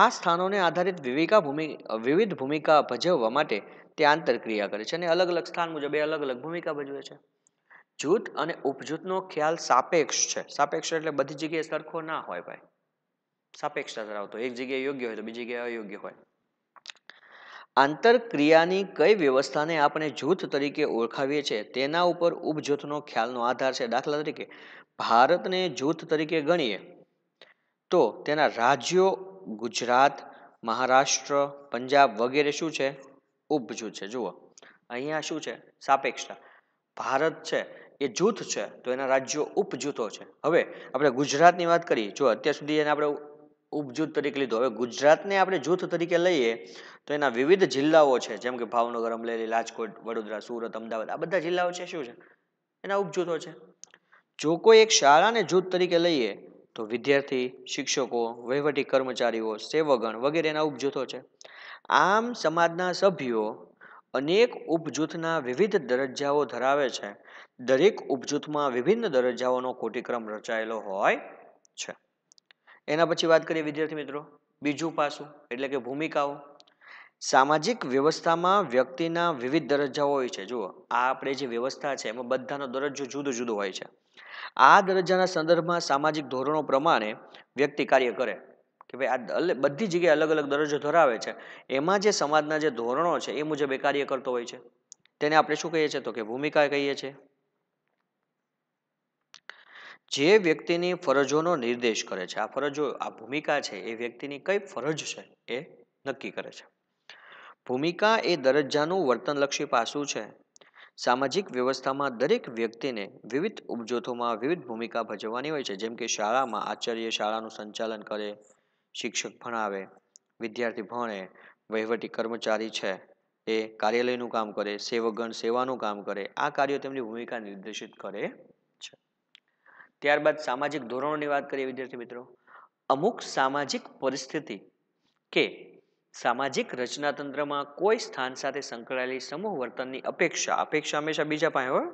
આ સ્થાનોને આધારિત વિવિકા ભૂમિ વિવિધ ભૂમિકા ભજવવા માટે તે આંતરક્રિયા કરે છે અને અલગ અલગ સ્થાન મુજબ એ અલગ અલગ ભૂમિકા ભજવે છે જૂથ અને ઉપજૂથનો ખ્યાલ સાપેક્ષ છે સાપેક્ષ એટલે બધી જગ્યાએ સરખો ના હોય ભાઈ સાપેક્ષતા ધરાવતો એક જગ્યાએ યોગ્ય હોય તો બીજી જગ્યાએ અયોગ્ય હોય આંતરક્રિયાની કઈ વ્યવસ્થાને આપણે જૂથ તરીકે ઓળખાવીએ છીએ તેના ઉપર ઉપજૂથનો ખ્યાલનો આધાર છે દાખલા તરીકે ભારતને જૂથ તરીકે ગણીએ તો તેના રાજ્યો ગુજરાત મહારાષ્ટ્ર પંજાબ વગેરે શું છે ઉપજૂથ છે જુઓ અહીંયા શું છે સાપેક્ષતા ભારત છે એ જૂથ છે તો એના રાજ્યો ઉપજૂથો છે હવે આપણે ગુજરાતની વાત કરીએ જો અત્યાર સુધી એને આપણે ઉપજૂથ તરીકે લીધો હવે ગુજરાતને આપણે જૂથ તરીકે લઈએ તો એના વિવિધ જિલ્લાઓ છે જેમ કે ભાવનગર અમરેલી રાજકોટ વડોદરા સુરત અમદાવાદ આ બધા જિલ્લાઓ છે શું છે એના ઉપજૂથો છે જો કોઈ એક શાળાને જૂથ તરીકે લઈએ તો વિદ્યાર્થી શિક્ષકો વહીવટી કર્મચારીઓ સેવગણ વગેરે એના ઉપજૂથો છે આમ સમાજના સભ્યો અનેક ઉપજૂથના વિવિધ દરજ્જાઓ ધરાવે છે દરેક ઉપજૂથમાં વિભિન્ન દરજ્જાઓનો કોટિક્રમ રચાયેલો હોય છે એના પછી વાત કરીએ વિદ્યાર્થી મિત્રો બીજું પાસું એટલે કે ભૂમિકાઓ સામાજિક વ્યવસ્થામાં વ્યક્તિના વિવિધ દરજ્જાઓ હોય છે જુઓ આ આપણે જે વ્યવસ્થા છે એમાં બધાનો દરજ્જો જુદો જુદો હોય છે આ દરજ્જાના સંદર્ભમાં સામાજિક ધોરણો પ્રમાણે વ્યક્તિ કાર્ય કરે કે ભાઈ આ બધી જગ્યાએ અલગ અલગ દરજ્જો ધરાવે છે એમાં જે સમાજના જે ધોરણો છે એ મુજબ એ કાર્ય કરતો હોય છે તેને આપણે શું કહીએ છીએ તો કે ભૂમિકા કહીએ છીએ જે વ્યક્તિની ફરજોનો નિર્દેશ કરે છે આ ફરજો આ ભૂમિકા છે એ વ્યક્તિની કઈ ફરજ છે એ નક્કી કરે છે ભૂમિકા એ દરજ્જાનું વર્તનલક્ષી પાસું છે સામાજિક વ્યવસ્થામાં દરેક વ્યક્તિને વિવિધ ઉપજોથોમાં વિવિધ ભૂમિકા ભજવવાની હોય છે જેમ કે શાળામાં આચાર્ય શાળાનું સંચાલન કરે શિક્ષક ભણાવે વિદ્યાર્થી ભણે વહીવટી કર્મચારી છે એ કાર્યાલયનું કામ કરે સેવકગણ સેવાનું કામ કરે આ કાર્યો તેમની ભૂમિકા નિર્દેશિત કરે છે ત્યારબાદ સામાજિક ધોરણોની વાત કરીએ વિદ્યાર્થી મિત્રો અમુક સામાજિક પરિસ્થિતિ કે સામાજિક રચનાતંત્રમાં કોઈ સ્થાન સાથે સંકળાયેલી સમૂહ વર્તનની અપેક્ષા અપેક્ષા હંમેશા બીજા પાસે હોય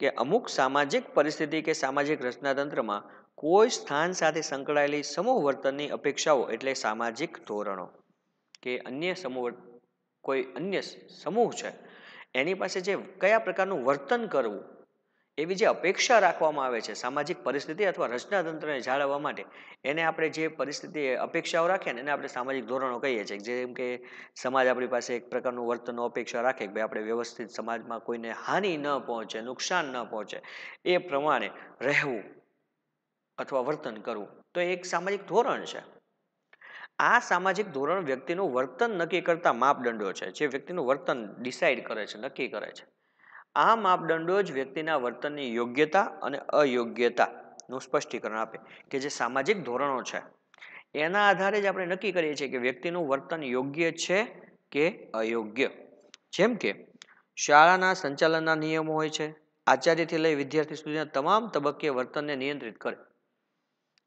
કે અમુક સામાજિક પરિસ્થિતિ કે સામાજિક રચનાતંત્રમાં કોઈ સ્થાન સાથે સંકળાયેલી સમૂહ વર્તનની અપેક્ષાઓ એટલે સામાજિક ધોરણો કે અન્ય સમૂહ કોઈ અન્ય સમૂહ છે એની પાસે જે કયા પ્રકારનું વર્તન કરવું એવી જે અપેક્ષા રાખવામાં આવે છે સામાજિક પરિસ્થિતિ અથવા રચનાતંત્રને જાળવવા માટે એને આપણે જે પરિસ્થિતિ અપેક્ષાઓ રાખીએ ને એને આપણે સામાજિક ધોરણો કહીએ છીએ જેમ કે સમાજ આપણી પાસે એક પ્રકારનું વર્તનનો અપેક્ષા રાખે કે ભાઈ આપણે વ્યવસ્થિત સમાજમાં કોઈને હાનિ ન પહોંચે નુકસાન ન પહોંચે એ પ્રમાણે રહેવું અથવા વર્તન કરવું તો એ એક સામાજિક ધોરણ છે આ સામાજિક ધોરણ વ્યક્તિનું વર્તન નક્કી કરતા માપદંડો છે જે વ્યક્તિનું વર્તન ડિસાઇડ કરે છે નક્કી કરે છે આ માપદંડો જ વ્યક્તિના વર્તનની યોગ્યતા અને અયોગ્યતાનું સ્પષ્ટીકરણ આપે કે જે સામાજિક ધોરણો છે એના આધારે જ આપણે નક્કી કરીએ છીએ કે વ્યક્તિનું વર્તન યોગ્ય છે કે અયોગ્ય જેમ કે શાળાના સંચાલનના નિયમો હોય છે આચાર્યથી લઈ વિદ્યાર્થી સુધીના તમામ તબક્કે વર્તનને નિયંત્રિત કરે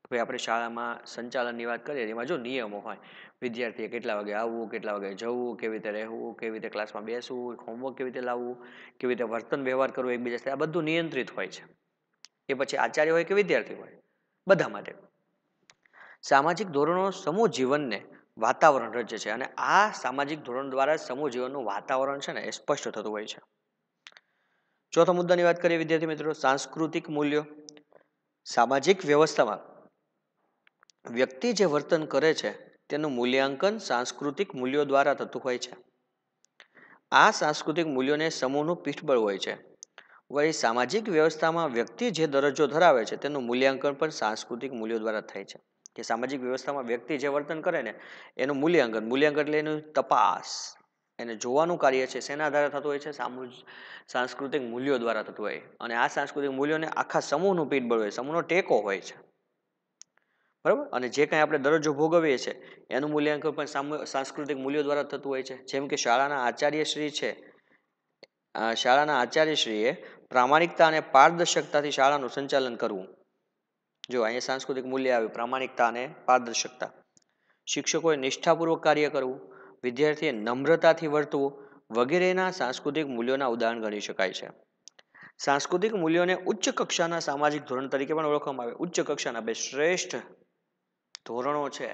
હવે આપણે શાળામાં સંચાલનની વાત કરીએ એમાં જો નિયમો હોય વિદ્યાર્થીએ કેટલા વાગે આવવું કેટલા વાગે જવું કેવી રીતે રહેવું કેવી રીતે ક્લાસમાં બેસવું હોમવર્ક કેવી રીતે લાવવું કેવી રીતે વર્તન વ્યવહાર કરવો એકબીજા સાથે આ બધું નિયંત્રિત હોય છે એ પછી આચાર્ય હોય કે વિદ્યાર્થી હોય બધા માટે સામાજિક ધોરણો સમૂહ જીવનને વાતાવરણ રચે છે અને આ સામાજિક ધોરણ દ્વારા સમૂહ જીવનનું વાતાવરણ છે ને એ સ્પષ્ટ થતું હોય છે ચોથા મુદ્દાની વાત કરીએ વિદ્યાર્થી મિત્રો સાંસ્કૃતિક મૂલ્યો સામાજિક વ્યવસ્થામાં વ્યક્તિ જે વર્તન કરે છે તેનું મૂલ્યાંકન સાંસ્કૃતિક મૂલ્યો દ્વારા થતું હોય છે આ સાંસ્કૃતિક મૂલ્યોને સમૂહનું પીઠબળ હોય છે વળી સામાજિક વ્યવસ્થામાં વ્યક્તિ જે દરજ્જો ધરાવે છે તેનું મૂલ્યાંકન પણ સાંસ્કૃતિક મૂલ્યો દ્વારા થાય છે કે સામાજિક વ્યવસ્થામાં વ્યક્તિ જે વર્તન કરે ને એનું મૂલ્યાંકન મૂલ્યાંકન એટલે એનું તપાસ એને જોવાનું કાર્ય છે શેના આધારે થતું હોય છે સાંસ્કૃતિક મૂલ્યો દ્વારા થતું હોય અને આ સાંસ્કૃતિક મૂલ્યોને આખા સમૂહનું પીઠબળ હોય સમૂહનો ટેકો હોય છે બરાબર અને જે કાંઈ આપણે દરજ્જો ભોગવીએ છીએ એનું મૂલ્યાંકન પણ સાંસ્કૃતિક મૂલ્યો દ્વારા થતું હોય છે જેમ કે શાળાના આચાર્યશ્રી છે શાળાના આચાર્યશ્રીએ પ્રામાણિકતા અને પારદર્શકતાથી શાળાનું સંચાલન કરવું જો અહીંયા સાંસ્કૃતિક મૂલ્ય આવ્યું પ્રામાણિકતા અને પારદર્શકતા શિક્ષકોએ નિષ્ઠાપૂર્વક કાર્ય કરવું વિદ્યાર્થીએ નમ્રતાથી વર્તવું વગેરેના સાંસ્કૃતિક મૂલ્યોના ઉદાહરણ ગણી શકાય છે સાંસ્કૃતિક મૂલ્યોને ઉચ્ચ કક્ષાના સામાજિક ધોરણ તરીકે પણ ઓળખવામાં આવે ઉચ્ચ કક્ષાના બે શ્રેષ્ઠ ધોરણો છે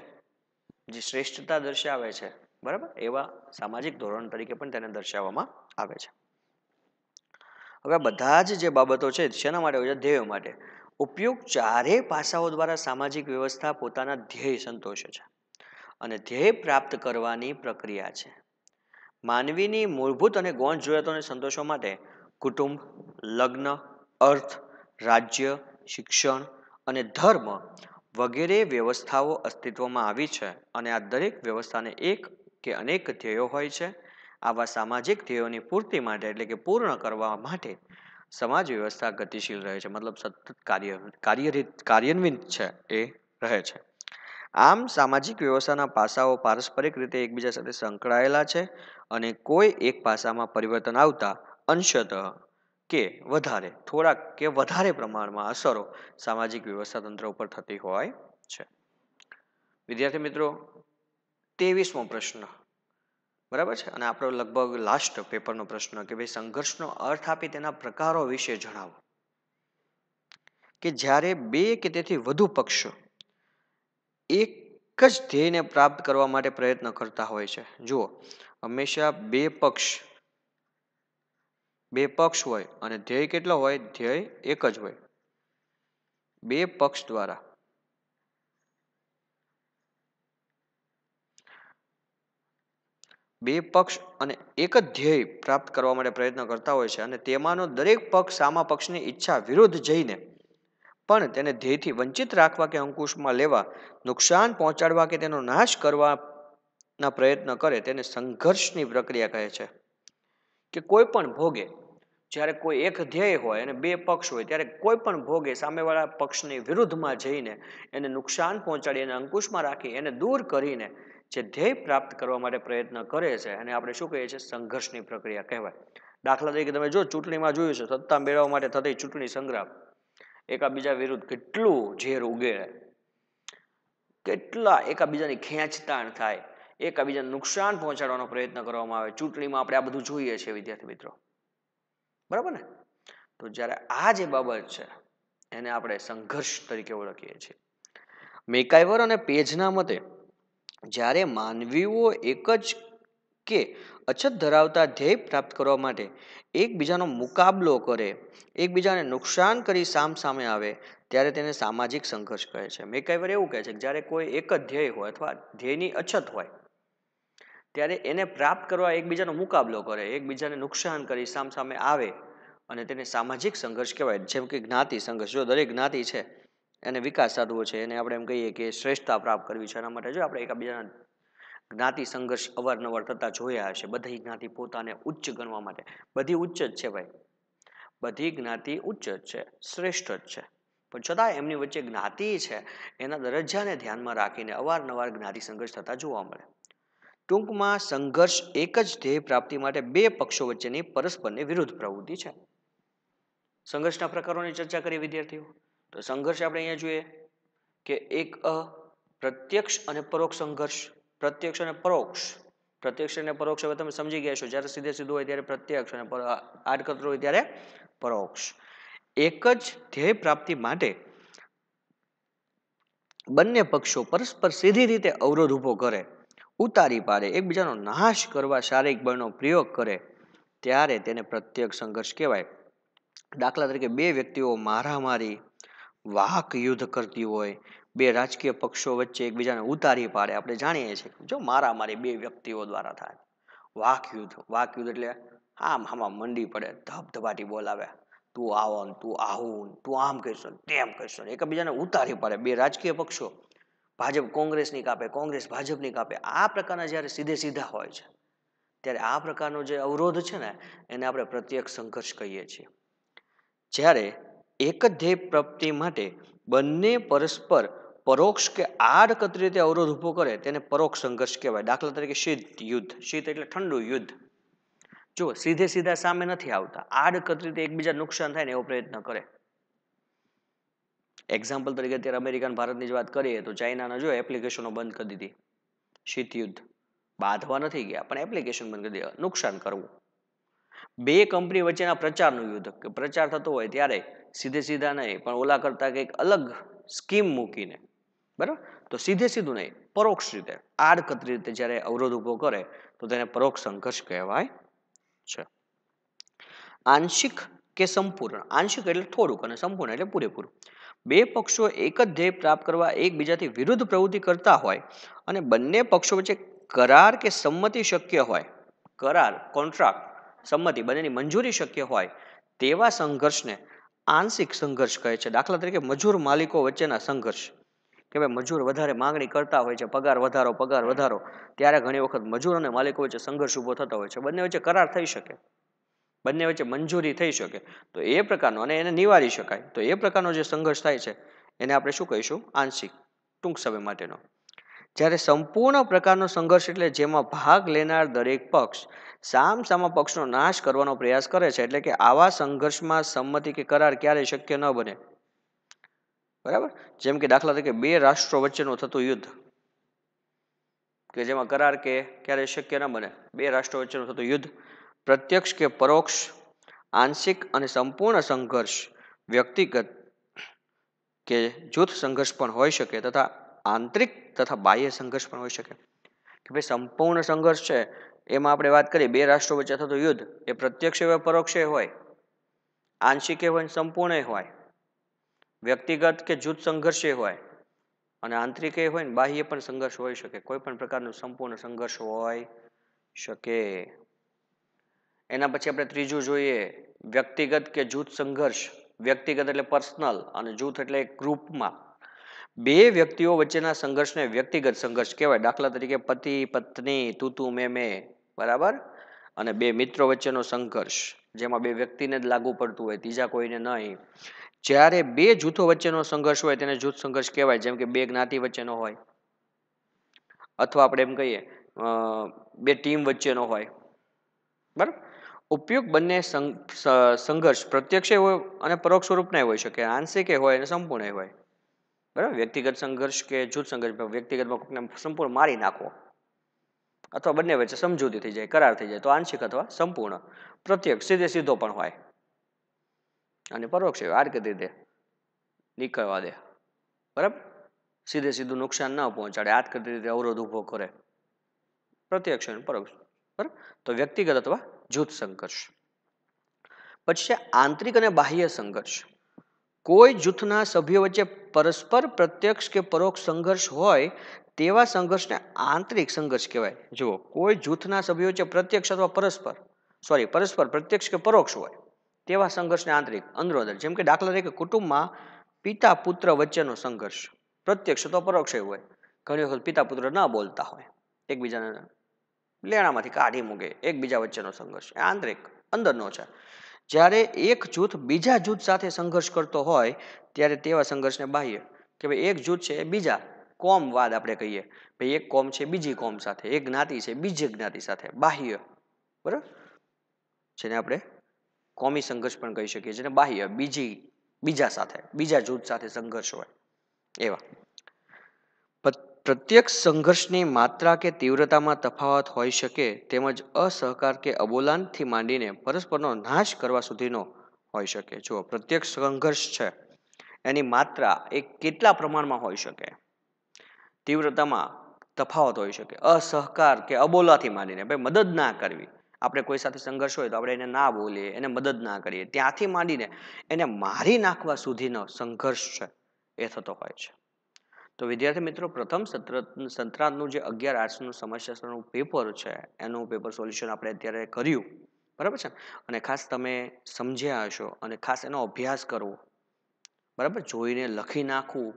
જે શ્રેષ્ઠતા દર્શાવે છે બરાબર એવા સામાજિક ધોરણ તરીકે પણ તેને દર્શાવવામાં આવે છે હવે બધા જ જે બાબતો છે શેના માટે હોય છે ધ્યેય માટે ઉપયોગ ચારે પાસાઓ દ્વારા સામાજિક વ્યવસ્થા પોતાના ધ્યેય સંતોષે છે અને ધ્યેય પ્રાપ્ત કરવાની પ્રક્રિયા છે માનવીની મૂળભૂત અને ગૌણ જરૂરિયાતોને સંતોષવા માટે કુટુંબ લગ્ન અર્થ રાજ્ય શિક્ષણ અને ધર્મ વગેરે વ્યવસ્થાઓ અસ્તિત્વમાં આવી છે અને આ દરેક વ્યવસ્થાને એક કે અનેક ધ્યેયો હોય છે આવા સામાજિક ધ્યેયોની પૂર્તિ માટે એટલે કે પૂર્ણ કરવા માટે સમાજ વ્યવસ્થા ગતિશીલ રહે છે મતલબ સતત કાર્ય કાર્યરીત કાર્યન્વિત છે એ રહે છે આમ સામાજિક વ્યવસ્થાના પાસાઓ પારસ્પરિક રીતે એકબીજા સાથે સંકળાયેલા છે અને કોઈ એક પાસામાં પરિવર્તન આવતા અંશતઃ કે વધારે થોડાક કે વધારે પ્રમાણમાં અસરો સામાજિક વ્યવસ્થા તંત્ર ઉપર થતી હોય છે વિદ્યાર્થી મિત્રો ત્રેવીસમો પ્રશ્ન બરાબર છે અને આપણો લગભગ લાસ્ટ પેપરનો પ્રશ્ન કે ભાઈ સંઘર્ષનો અર્થ આપી તેના પ્રકારો વિશે જણાવો કે જ્યારે બે કે તેથી વધુ પક્ષો એક જ ધ્યેયને પ્રાપ્ત કરવા માટે પ્રયત્ન કરતા હોય છે જુઓ હંમેશા બે પક્ષ બે પક્ષ હોય અને ધ્યેય કેટલો હોય ધ્યેય એક જ હોય બે પક્ષ દ્વારા બે પક્ષ અને એક જ ધ્યેય પ્રાપ્ત કરવા માટે પ્રયત્ન કરતા હોય છે અને તેમાંનો દરેક પક્ષ સામા પક્ષની ઈચ્છા વિરુદ્ધ જઈને પણ તેને ધ્યેયથી વંચિત રાખવા કે અંકુશમાં લેવા નુકસાન પહોંચાડવા કે તેનો નાશ કરવાના પ્રયત્ન કરે તેને સંઘર્ષની પ્રક્રિયા કહે છે કે કોઈ પણ ભોગે જ્યારે કોઈ એક ધ્યેય હોય અને બે પક્ષ હોય ત્યારે કોઈ પણ ભોગે સામેવાળા પક્ષની વિરુદ્ધમાં જઈને એને નુકસાન પહોંચાડી એને અંકુશમાં રાખી એને દૂર કરીને જે ધ્યેય પ્રાપ્ત કરવા માટે પ્રયત્ન કરે છે અને આપણે શું કહીએ છીએ સંઘર્ષની પ્રક્રિયા કહેવાય દાખલા તરીકે તમે જો ચૂંટણીમાં જોયું છે સત્તા મેળવવા માટે થતી ચૂંટણી સંગ્રામ એકાબીજા વિરુદ્ધ કેટલું ઝેર ઉગેડે કેટલા એકાબીજાની ખેંચતાણ થાય એકાબીજાને નુકસાન પહોંચાડવાનો પ્રયત્ન કરવામાં આવે ચૂંટણીમાં આપણે આ બધું જોઈએ છીએ વિદ્યાર્થી મિત્રો બરાબર ને તો જ્યારે આ જે બાબત છે એને આપણે સંઘર્ષ તરીકે ઓળખીએ છીએ મેકાઈવર અને પેજના મતે જ્યારે માનવીઓ એક જ કે અછત ધરાવતા ધ્યેય પ્રાપ્ત કરવા માટે એકબીજાનો મુકાબલો કરે એકબીજાને નુકસાન કરી સામ સામે આવે ત્યારે તેને સામાજિક સંઘર્ષ કહે છે મેકાઈવર એવું કહે છે કે જ્યારે કોઈ એક જ ધ્યેય હોય અથવા ધ્યેયની અછત હોય ત્યારે એને પ્રાપ્ત કરવા એકબીજાનો મુકાબલો કરે એકબીજાને નુકસાન કરી સામસામે આવે અને તેને સામાજિક સંઘર્ષ કહેવાય જેમ કે જ્ઞાતિ સંઘર્ષ જો દરેક જ્ઞાતિ છે એને વિકાસ સાધવો છે એને આપણે એમ કહીએ કે શ્રેષ્ઠતા પ્રાપ્ત કરવી છે એના માટે જો આપણે એકબીજાના જ્ઞાતિ સંઘર્ષ અવારનવાર થતાં જોયા હશે બધી જ્ઞાતિ પોતાને ઉચ્ચ ગણવા માટે બધી ઉચ્ચ જ છે ભાઈ બધી જ્ઞાતિ ઉચ્ચ જ છે શ્રેષ્ઠ જ છે પણ છતાં એમની વચ્ચે જ્ઞાતિ છે એના દરજ્જાને ધ્યાનમાં રાખીને અવારનવાર જ્ઞાતિ સંઘર્ષ થતાં જોવા મળે ટૂંકમાં સંઘર્ષ એક જ ધ્યેય પ્રાપ્તિ માટે બે પક્ષો વચ્ચેની પરસ્પરની વિરુદ્ધ પ્રવૃત્તિ છે સંઘર્ષના પ્રકારોની ચર્ચા કરીએ વિદ્યાર્થીઓ તો સંઘર્ષ આપણે અહીંયા જોઈએ કે એક અ પ્રત્યક્ષ અને પરોક્ષ સંઘર્ષ પ્રત્યક્ષ અને પરોક્ષ પ્રત્યક્ષ અને પરોક્ષ હવે તમે સમજી ગયા છો જ્યારે સીધે સીધું હોય ત્યારે પ્રત્યક્ષ અને આડકતરો હોય ત્યારે પરોક્ષ એક જ ધ્યેય પ્રાપ્તિ માટે બંને પક્ષો પરસ્પર સીધી રીતે અવરોધ ઉભો કરે ઉતારી પાડે એકબીજાનો નાશ કરવા શારીરિક બળનો પ્રયોગ કરે ત્યારે તેને પ્રત્યક્ષ સંઘર્ષ કહેવાય દાખલા તરીકે બે વ્યક્તિઓ મારામારી વાહક યુદ્ધ કરતી હોય બે રાજકીય પક્ષો વચ્ચે એકબીજાને ઉતારી પાડે આપણે જાણીએ છીએ જો મારામારી બે વ્યક્તિઓ દ્વારા થાય વાહક યુદ્ધ વાહક યુદ્ધ એટલે આમ આમાં મંડી પડે ધબધબાટી બોલાવે તું આવો તું આવું તું આમ કહીશો તેમ કરશો એકબીજાને ઉતારી પાડે બે રાજકીય પક્ષો ભાજપ કોંગ્રેસની કાપે કોંગ્રેસ ભાજપની કાપે આ પ્રકારના જ્યારે સીધે સીધા હોય છે ત્યારે આ પ્રકારનો જે અવરોધ છે ને એને આપણે પ્રત્યક્ષ સંઘર્ષ કહીએ છીએ જ્યારે એક જ ધ્યેય પ્રાપ્તિ માટે બંને પરસ્પર પરોક્ષ કે આડકત રીતે અવરોધ ઊભો કરે તેને પરોક્ષ સંઘર્ષ કહેવાય દાખલા તરીકે શીત યુદ્ધ શીત એટલે ઠંડુ યુદ્ધ જો સીધે સીધા સામે નથી આવતા આડકત રીતે એકબીજા નુકસાન થાય ને એવો પ્રયત્ન કરે એક્ઝામ્પલ તરીકે અત્યારે અમેરિકા ભારતની જ વાત કરીએ તો ચાઇનાને જો એપ્લિકેશનો બંધ કરી દીધી શીત યુદ્ધ બાંધવા નથી ગયા પણ એપ્લિકેશન બંધ કરી દીધી નુકસાન કરવું બે કંપની વચ્ચેના પ્રચારનું યુદ્ધ કે પ્રચાર થતો હોય ત્યારે સીધે સીધા નહીં પણ ઓલા કરતા કંઈક અલગ સ્કીમ મૂકીને બરાબર તો સીધે સીધું નહીં પરોક્ષ રીતે આડકતરી રીતે જ્યારે અવરોધ ઊભો કરે તો તેને પરોક્ષ સંઘર્ષ કહેવાય છે આંશિક કે સંપૂર્ણ આંશિક એટલે થોડુંક અને સંપૂર્ણ એટલે પૂરેપૂરું બે પક્ષો એક જ ધ્યેય પ્રાપ્ત કરવા એકબીજાથી વિરુદ્ધ પ્રવૃત્તિ કરતા હોય અને બંને પક્ષો વચ્ચે કરાર કે સંમતિ શક્ય હોય કરાર કોન્ટ્રાક્ટ સંમતિ બંનેની મંજૂરી શક્ય હોય તેવા સંઘર્ષને આંશિક સંઘર્ષ કહે છે દાખલા તરીકે મજૂર માલિકો વચ્ચેના સંઘર્ષ કે ભાઈ મજૂર વધારે માંગણી કરતા હોય છે પગાર વધારો પગાર વધારો ત્યારે ઘણી વખત મજૂર અને માલિકો વચ્ચે સંઘર્ષ ઊભો થતો હોય છે બંને વચ્ચે કરાર થઈ શકે બંને વચ્ચે મંજૂરી થઈ શકે તો એ પ્રકારનો અને એને નિવારી શકાય તો એ પ્રકારનો જે સંઘર્ષ થાય છે એને આપણે શું કહીશું આંશિક ટૂંક સમય માટેનો જ્યારે સંપૂર્ણ પ્રકારનો સંઘર્ષ એટલે જેમાં ભાગ લેનાર દરેક પક્ષ સામ સામા પક્ષનો નાશ કરવાનો પ્રયાસ કરે છે એટલે કે આવા સંઘર્ષમાં સંમતિ કે કરાર ક્યારેય શક્ય ન બને બરાબર જેમ કે દાખલા તરીકે બે રાષ્ટ્રો વચ્ચેનું થતું યુદ્ધ કે જેમાં કરાર કે ક્યારેય શક્ય ન બને બે રાષ્ટ્રો વચ્ચેનું થતું યુદ્ધ પ્રત્યક્ષ કે પરોક્ષ આંશિક અને સંપૂર્ણ સંઘર્ષ વ્યક્તિગત કે જૂથ સંઘર્ષ પણ હોઈ શકે તથા આંતરિક તથા બાહ્ય સંઘર્ષ પણ હોઈ શકે કે ભાઈ સંપૂર્ણ સંઘર્ષ છે એમાં આપણે વાત કરીએ બે રાષ્ટ્રો વચ્ચે થતું યુદ્ધ એ પ્રત્યક્ષ હોય પરોક્ષે હોય આંશિકે હોય સંપૂર્ણ હોય વ્યક્તિગત કે જૂથ સંઘર્ષે હોય અને આંતરિકે હોય ને બાહ્ય પણ સંઘર્ષ હોઈ શકે કોઈ પણ પ્રકારનો સંપૂર્ણ સંઘર્ષ હોય શકે એના પછી આપણે ત્રીજું જોઈએ વ્યક્તિગત કે જૂથ સંઘર્ષ વ્યક્તિગત એટલે પર્સનલ અને જૂથ એટલે ગ્રુપમાં બે વ્યક્તિઓ વચ્ચેના સંઘર્ષને વ્યક્તિગત સંઘર્ષ કહેવાય દાખલા તરીકે પતિ પત્ની તુતુ તું મેં બરાબર અને બે મિત્રો વચ્ચેનો સંઘર્ષ જેમાં બે વ્યક્તિને જ લાગુ પડતું હોય ત્રીજા કોઈને નહીં જ્યારે બે જૂથો વચ્ચેનો સંઘર્ષ હોય તેને જૂથ સંઘર્ષ કહેવાય જેમ કે બે જ્ઞાતિ વચ્ચેનો હોય અથવા આપણે એમ કહીએ બે ટીમ વચ્ચેનો હોય બરાબર ઉપયોગ બંને સંઘર્ષ પ્રત્યક્ષે હોય અને પરોક્ષ સ્વરૂપના હોઈ શકે આંશિકે હોય અને સંપૂર્ણ હોય બરાબર વ્યક્તિગત સંઘર્ષ કે જૂથ સંઘર્ષ વ્યક્તિગતમાં સંપૂર્ણ મારી નાખો અથવા બંને વચ્ચે સમજૂતી થઈ જાય કરાર થઈ જાય તો આંશિક અથવા સંપૂર્ણ પ્રત્યક્ષ સીધે સીધો પણ હોય અને પરોક્ષ હોય આર્થિક રીતે નીકળવા દે બરાબર સીધે સીધું નુકસાન ન પહોંચાડે આર્થિક રીતે અવરોધ ઊભો કરે પ્રત્યક્ષ અને પરોક્ષ બરાબર તો વ્યક્તિગત અથવા જૂથ સંઘર્ષ પછી છે આંતરિક અને બાહ્ય સંઘર્ષ કોઈ જૂથના સભ્યો વચ્ચે પરસ્પર પ્રત્યક્ષ કે પરોક્ષ સંઘર્ષ હોય તેવા સંઘર્ષને આંતરિક સંઘર્ષ કહેવાય જુઓ કોઈ જૂથના સભ્યો વચ્ચે પ્રત્યક્ષ અથવા પરસ્પર સોરી પરસ્પર પ્રત્યક્ષ કે પરોક્ષ હોય તેવા સંઘર્ષને આંતરિક અંદર જેમ કે દાખલા તરીકે કુટુંબમાં પિતા પુત્ર વચ્ચેનો સંઘર્ષ પ્રત્યક્ષ અથવા પરોક્ષ હોય ઘણી વખત પિતા પુત્ર ન બોલતા હોય એકબીજાને લેણામાંથી કાઢી મૂકે એકબીજા વચ્ચેનો સંઘર્ષ એ આંતરિક અંદરનો છે જ્યારે એક જૂથ બીજા જૂથ સાથે સંઘર્ષ કરતો હોય ત્યારે તેવા સંઘર્ષને બાહ્ય કે ભાઈ એક જૂથ છે એ બીજા કોમવાદ આપણે કહીએ ભાઈ એક કોમ છે બીજી કોમ સાથે એક જ્ઞાતિ છે બીજી જ્ઞાતિ સાથે બાહ્ય બરાબર જેને આપણે કોમી સંઘર્ષ પણ કહી શકીએ જેને બાહ્ય બીજી બીજા સાથે બીજા જૂથ સાથે સંઘર્ષ હોય એવા પ્રત્યક્ષ સંઘર્ષની માત્રા કે તીવ્રતામાં તફાવત હોઈ શકે તેમજ અસહકાર કે અબોલાનથી માંડીને પરસ્પરનો નાશ કરવા સુધીનો હોઈ શકે જો પ્રત્યક્ષ સંઘર્ષ છે એની માત્રા એ કેટલા પ્રમાણમાં હોઈ શકે તીવ્રતામાં તફાવત હોઈ શકે અસહકાર કે અબોલાથી માંડીને ભાઈ મદદ ના કરવી આપણે કોઈ સાથે સંઘર્ષ હોય તો આપણે એને ના બોલીએ એને મદદ ના કરીએ ત્યાંથી માંડીને એને મારી નાખવા સુધીનો સંઘર્ષ છે એ થતો હોય છે તો વિદ્યાર્થી મિત્રો પ્રથમ સત્ર સંત્રાંતનું જે અગિયાર આર્ટ્સનું સમાજશાસ્ત્રનું પેપર છે એનું પેપર સોલ્યુશન આપણે અત્યારે કર્યું બરાબર છે અને ખાસ તમે સમજ્યા હશો અને ખાસ એનો અભ્યાસ કરવો બરાબર જોઈને લખી નાખવું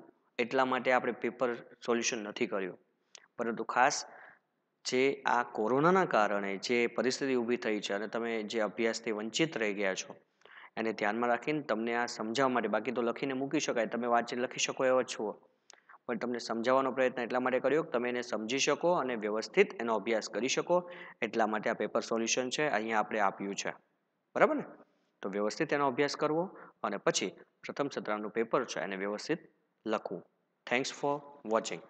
એટલા માટે આપણે પેપર સોલ્યુશન નથી કર્યું પરંતુ ખાસ જે આ કોરોનાના કારણે જે પરિસ્થિતિ ઊભી થઈ છે અને તમે જે અભ્યાસથી વંચિત રહી ગયા છો એને ધ્યાનમાં રાખીને તમને આ સમજાવવા માટે બાકી તો લખીને મૂકી શકાય તમે વાંચી લખી શકો એવો છો પણ તમને સમજાવવાનો પ્રયત્ન એટલા માટે કર્યો કે તમે એને સમજી શકો અને વ્યવસ્થિત એનો અભ્યાસ કરી શકો એટલા માટે આ પેપર સોલ્યુશન છે અહીંયા આપણે આપ્યું છે બરાબર ને તો વ્યવસ્થિત એનો અભ્યાસ કરવો અને પછી પ્રથમ સત્રનું પેપર છે એને વ્યવસ્થિત લખવું થેન્ક્સ ફોર વોચિંગ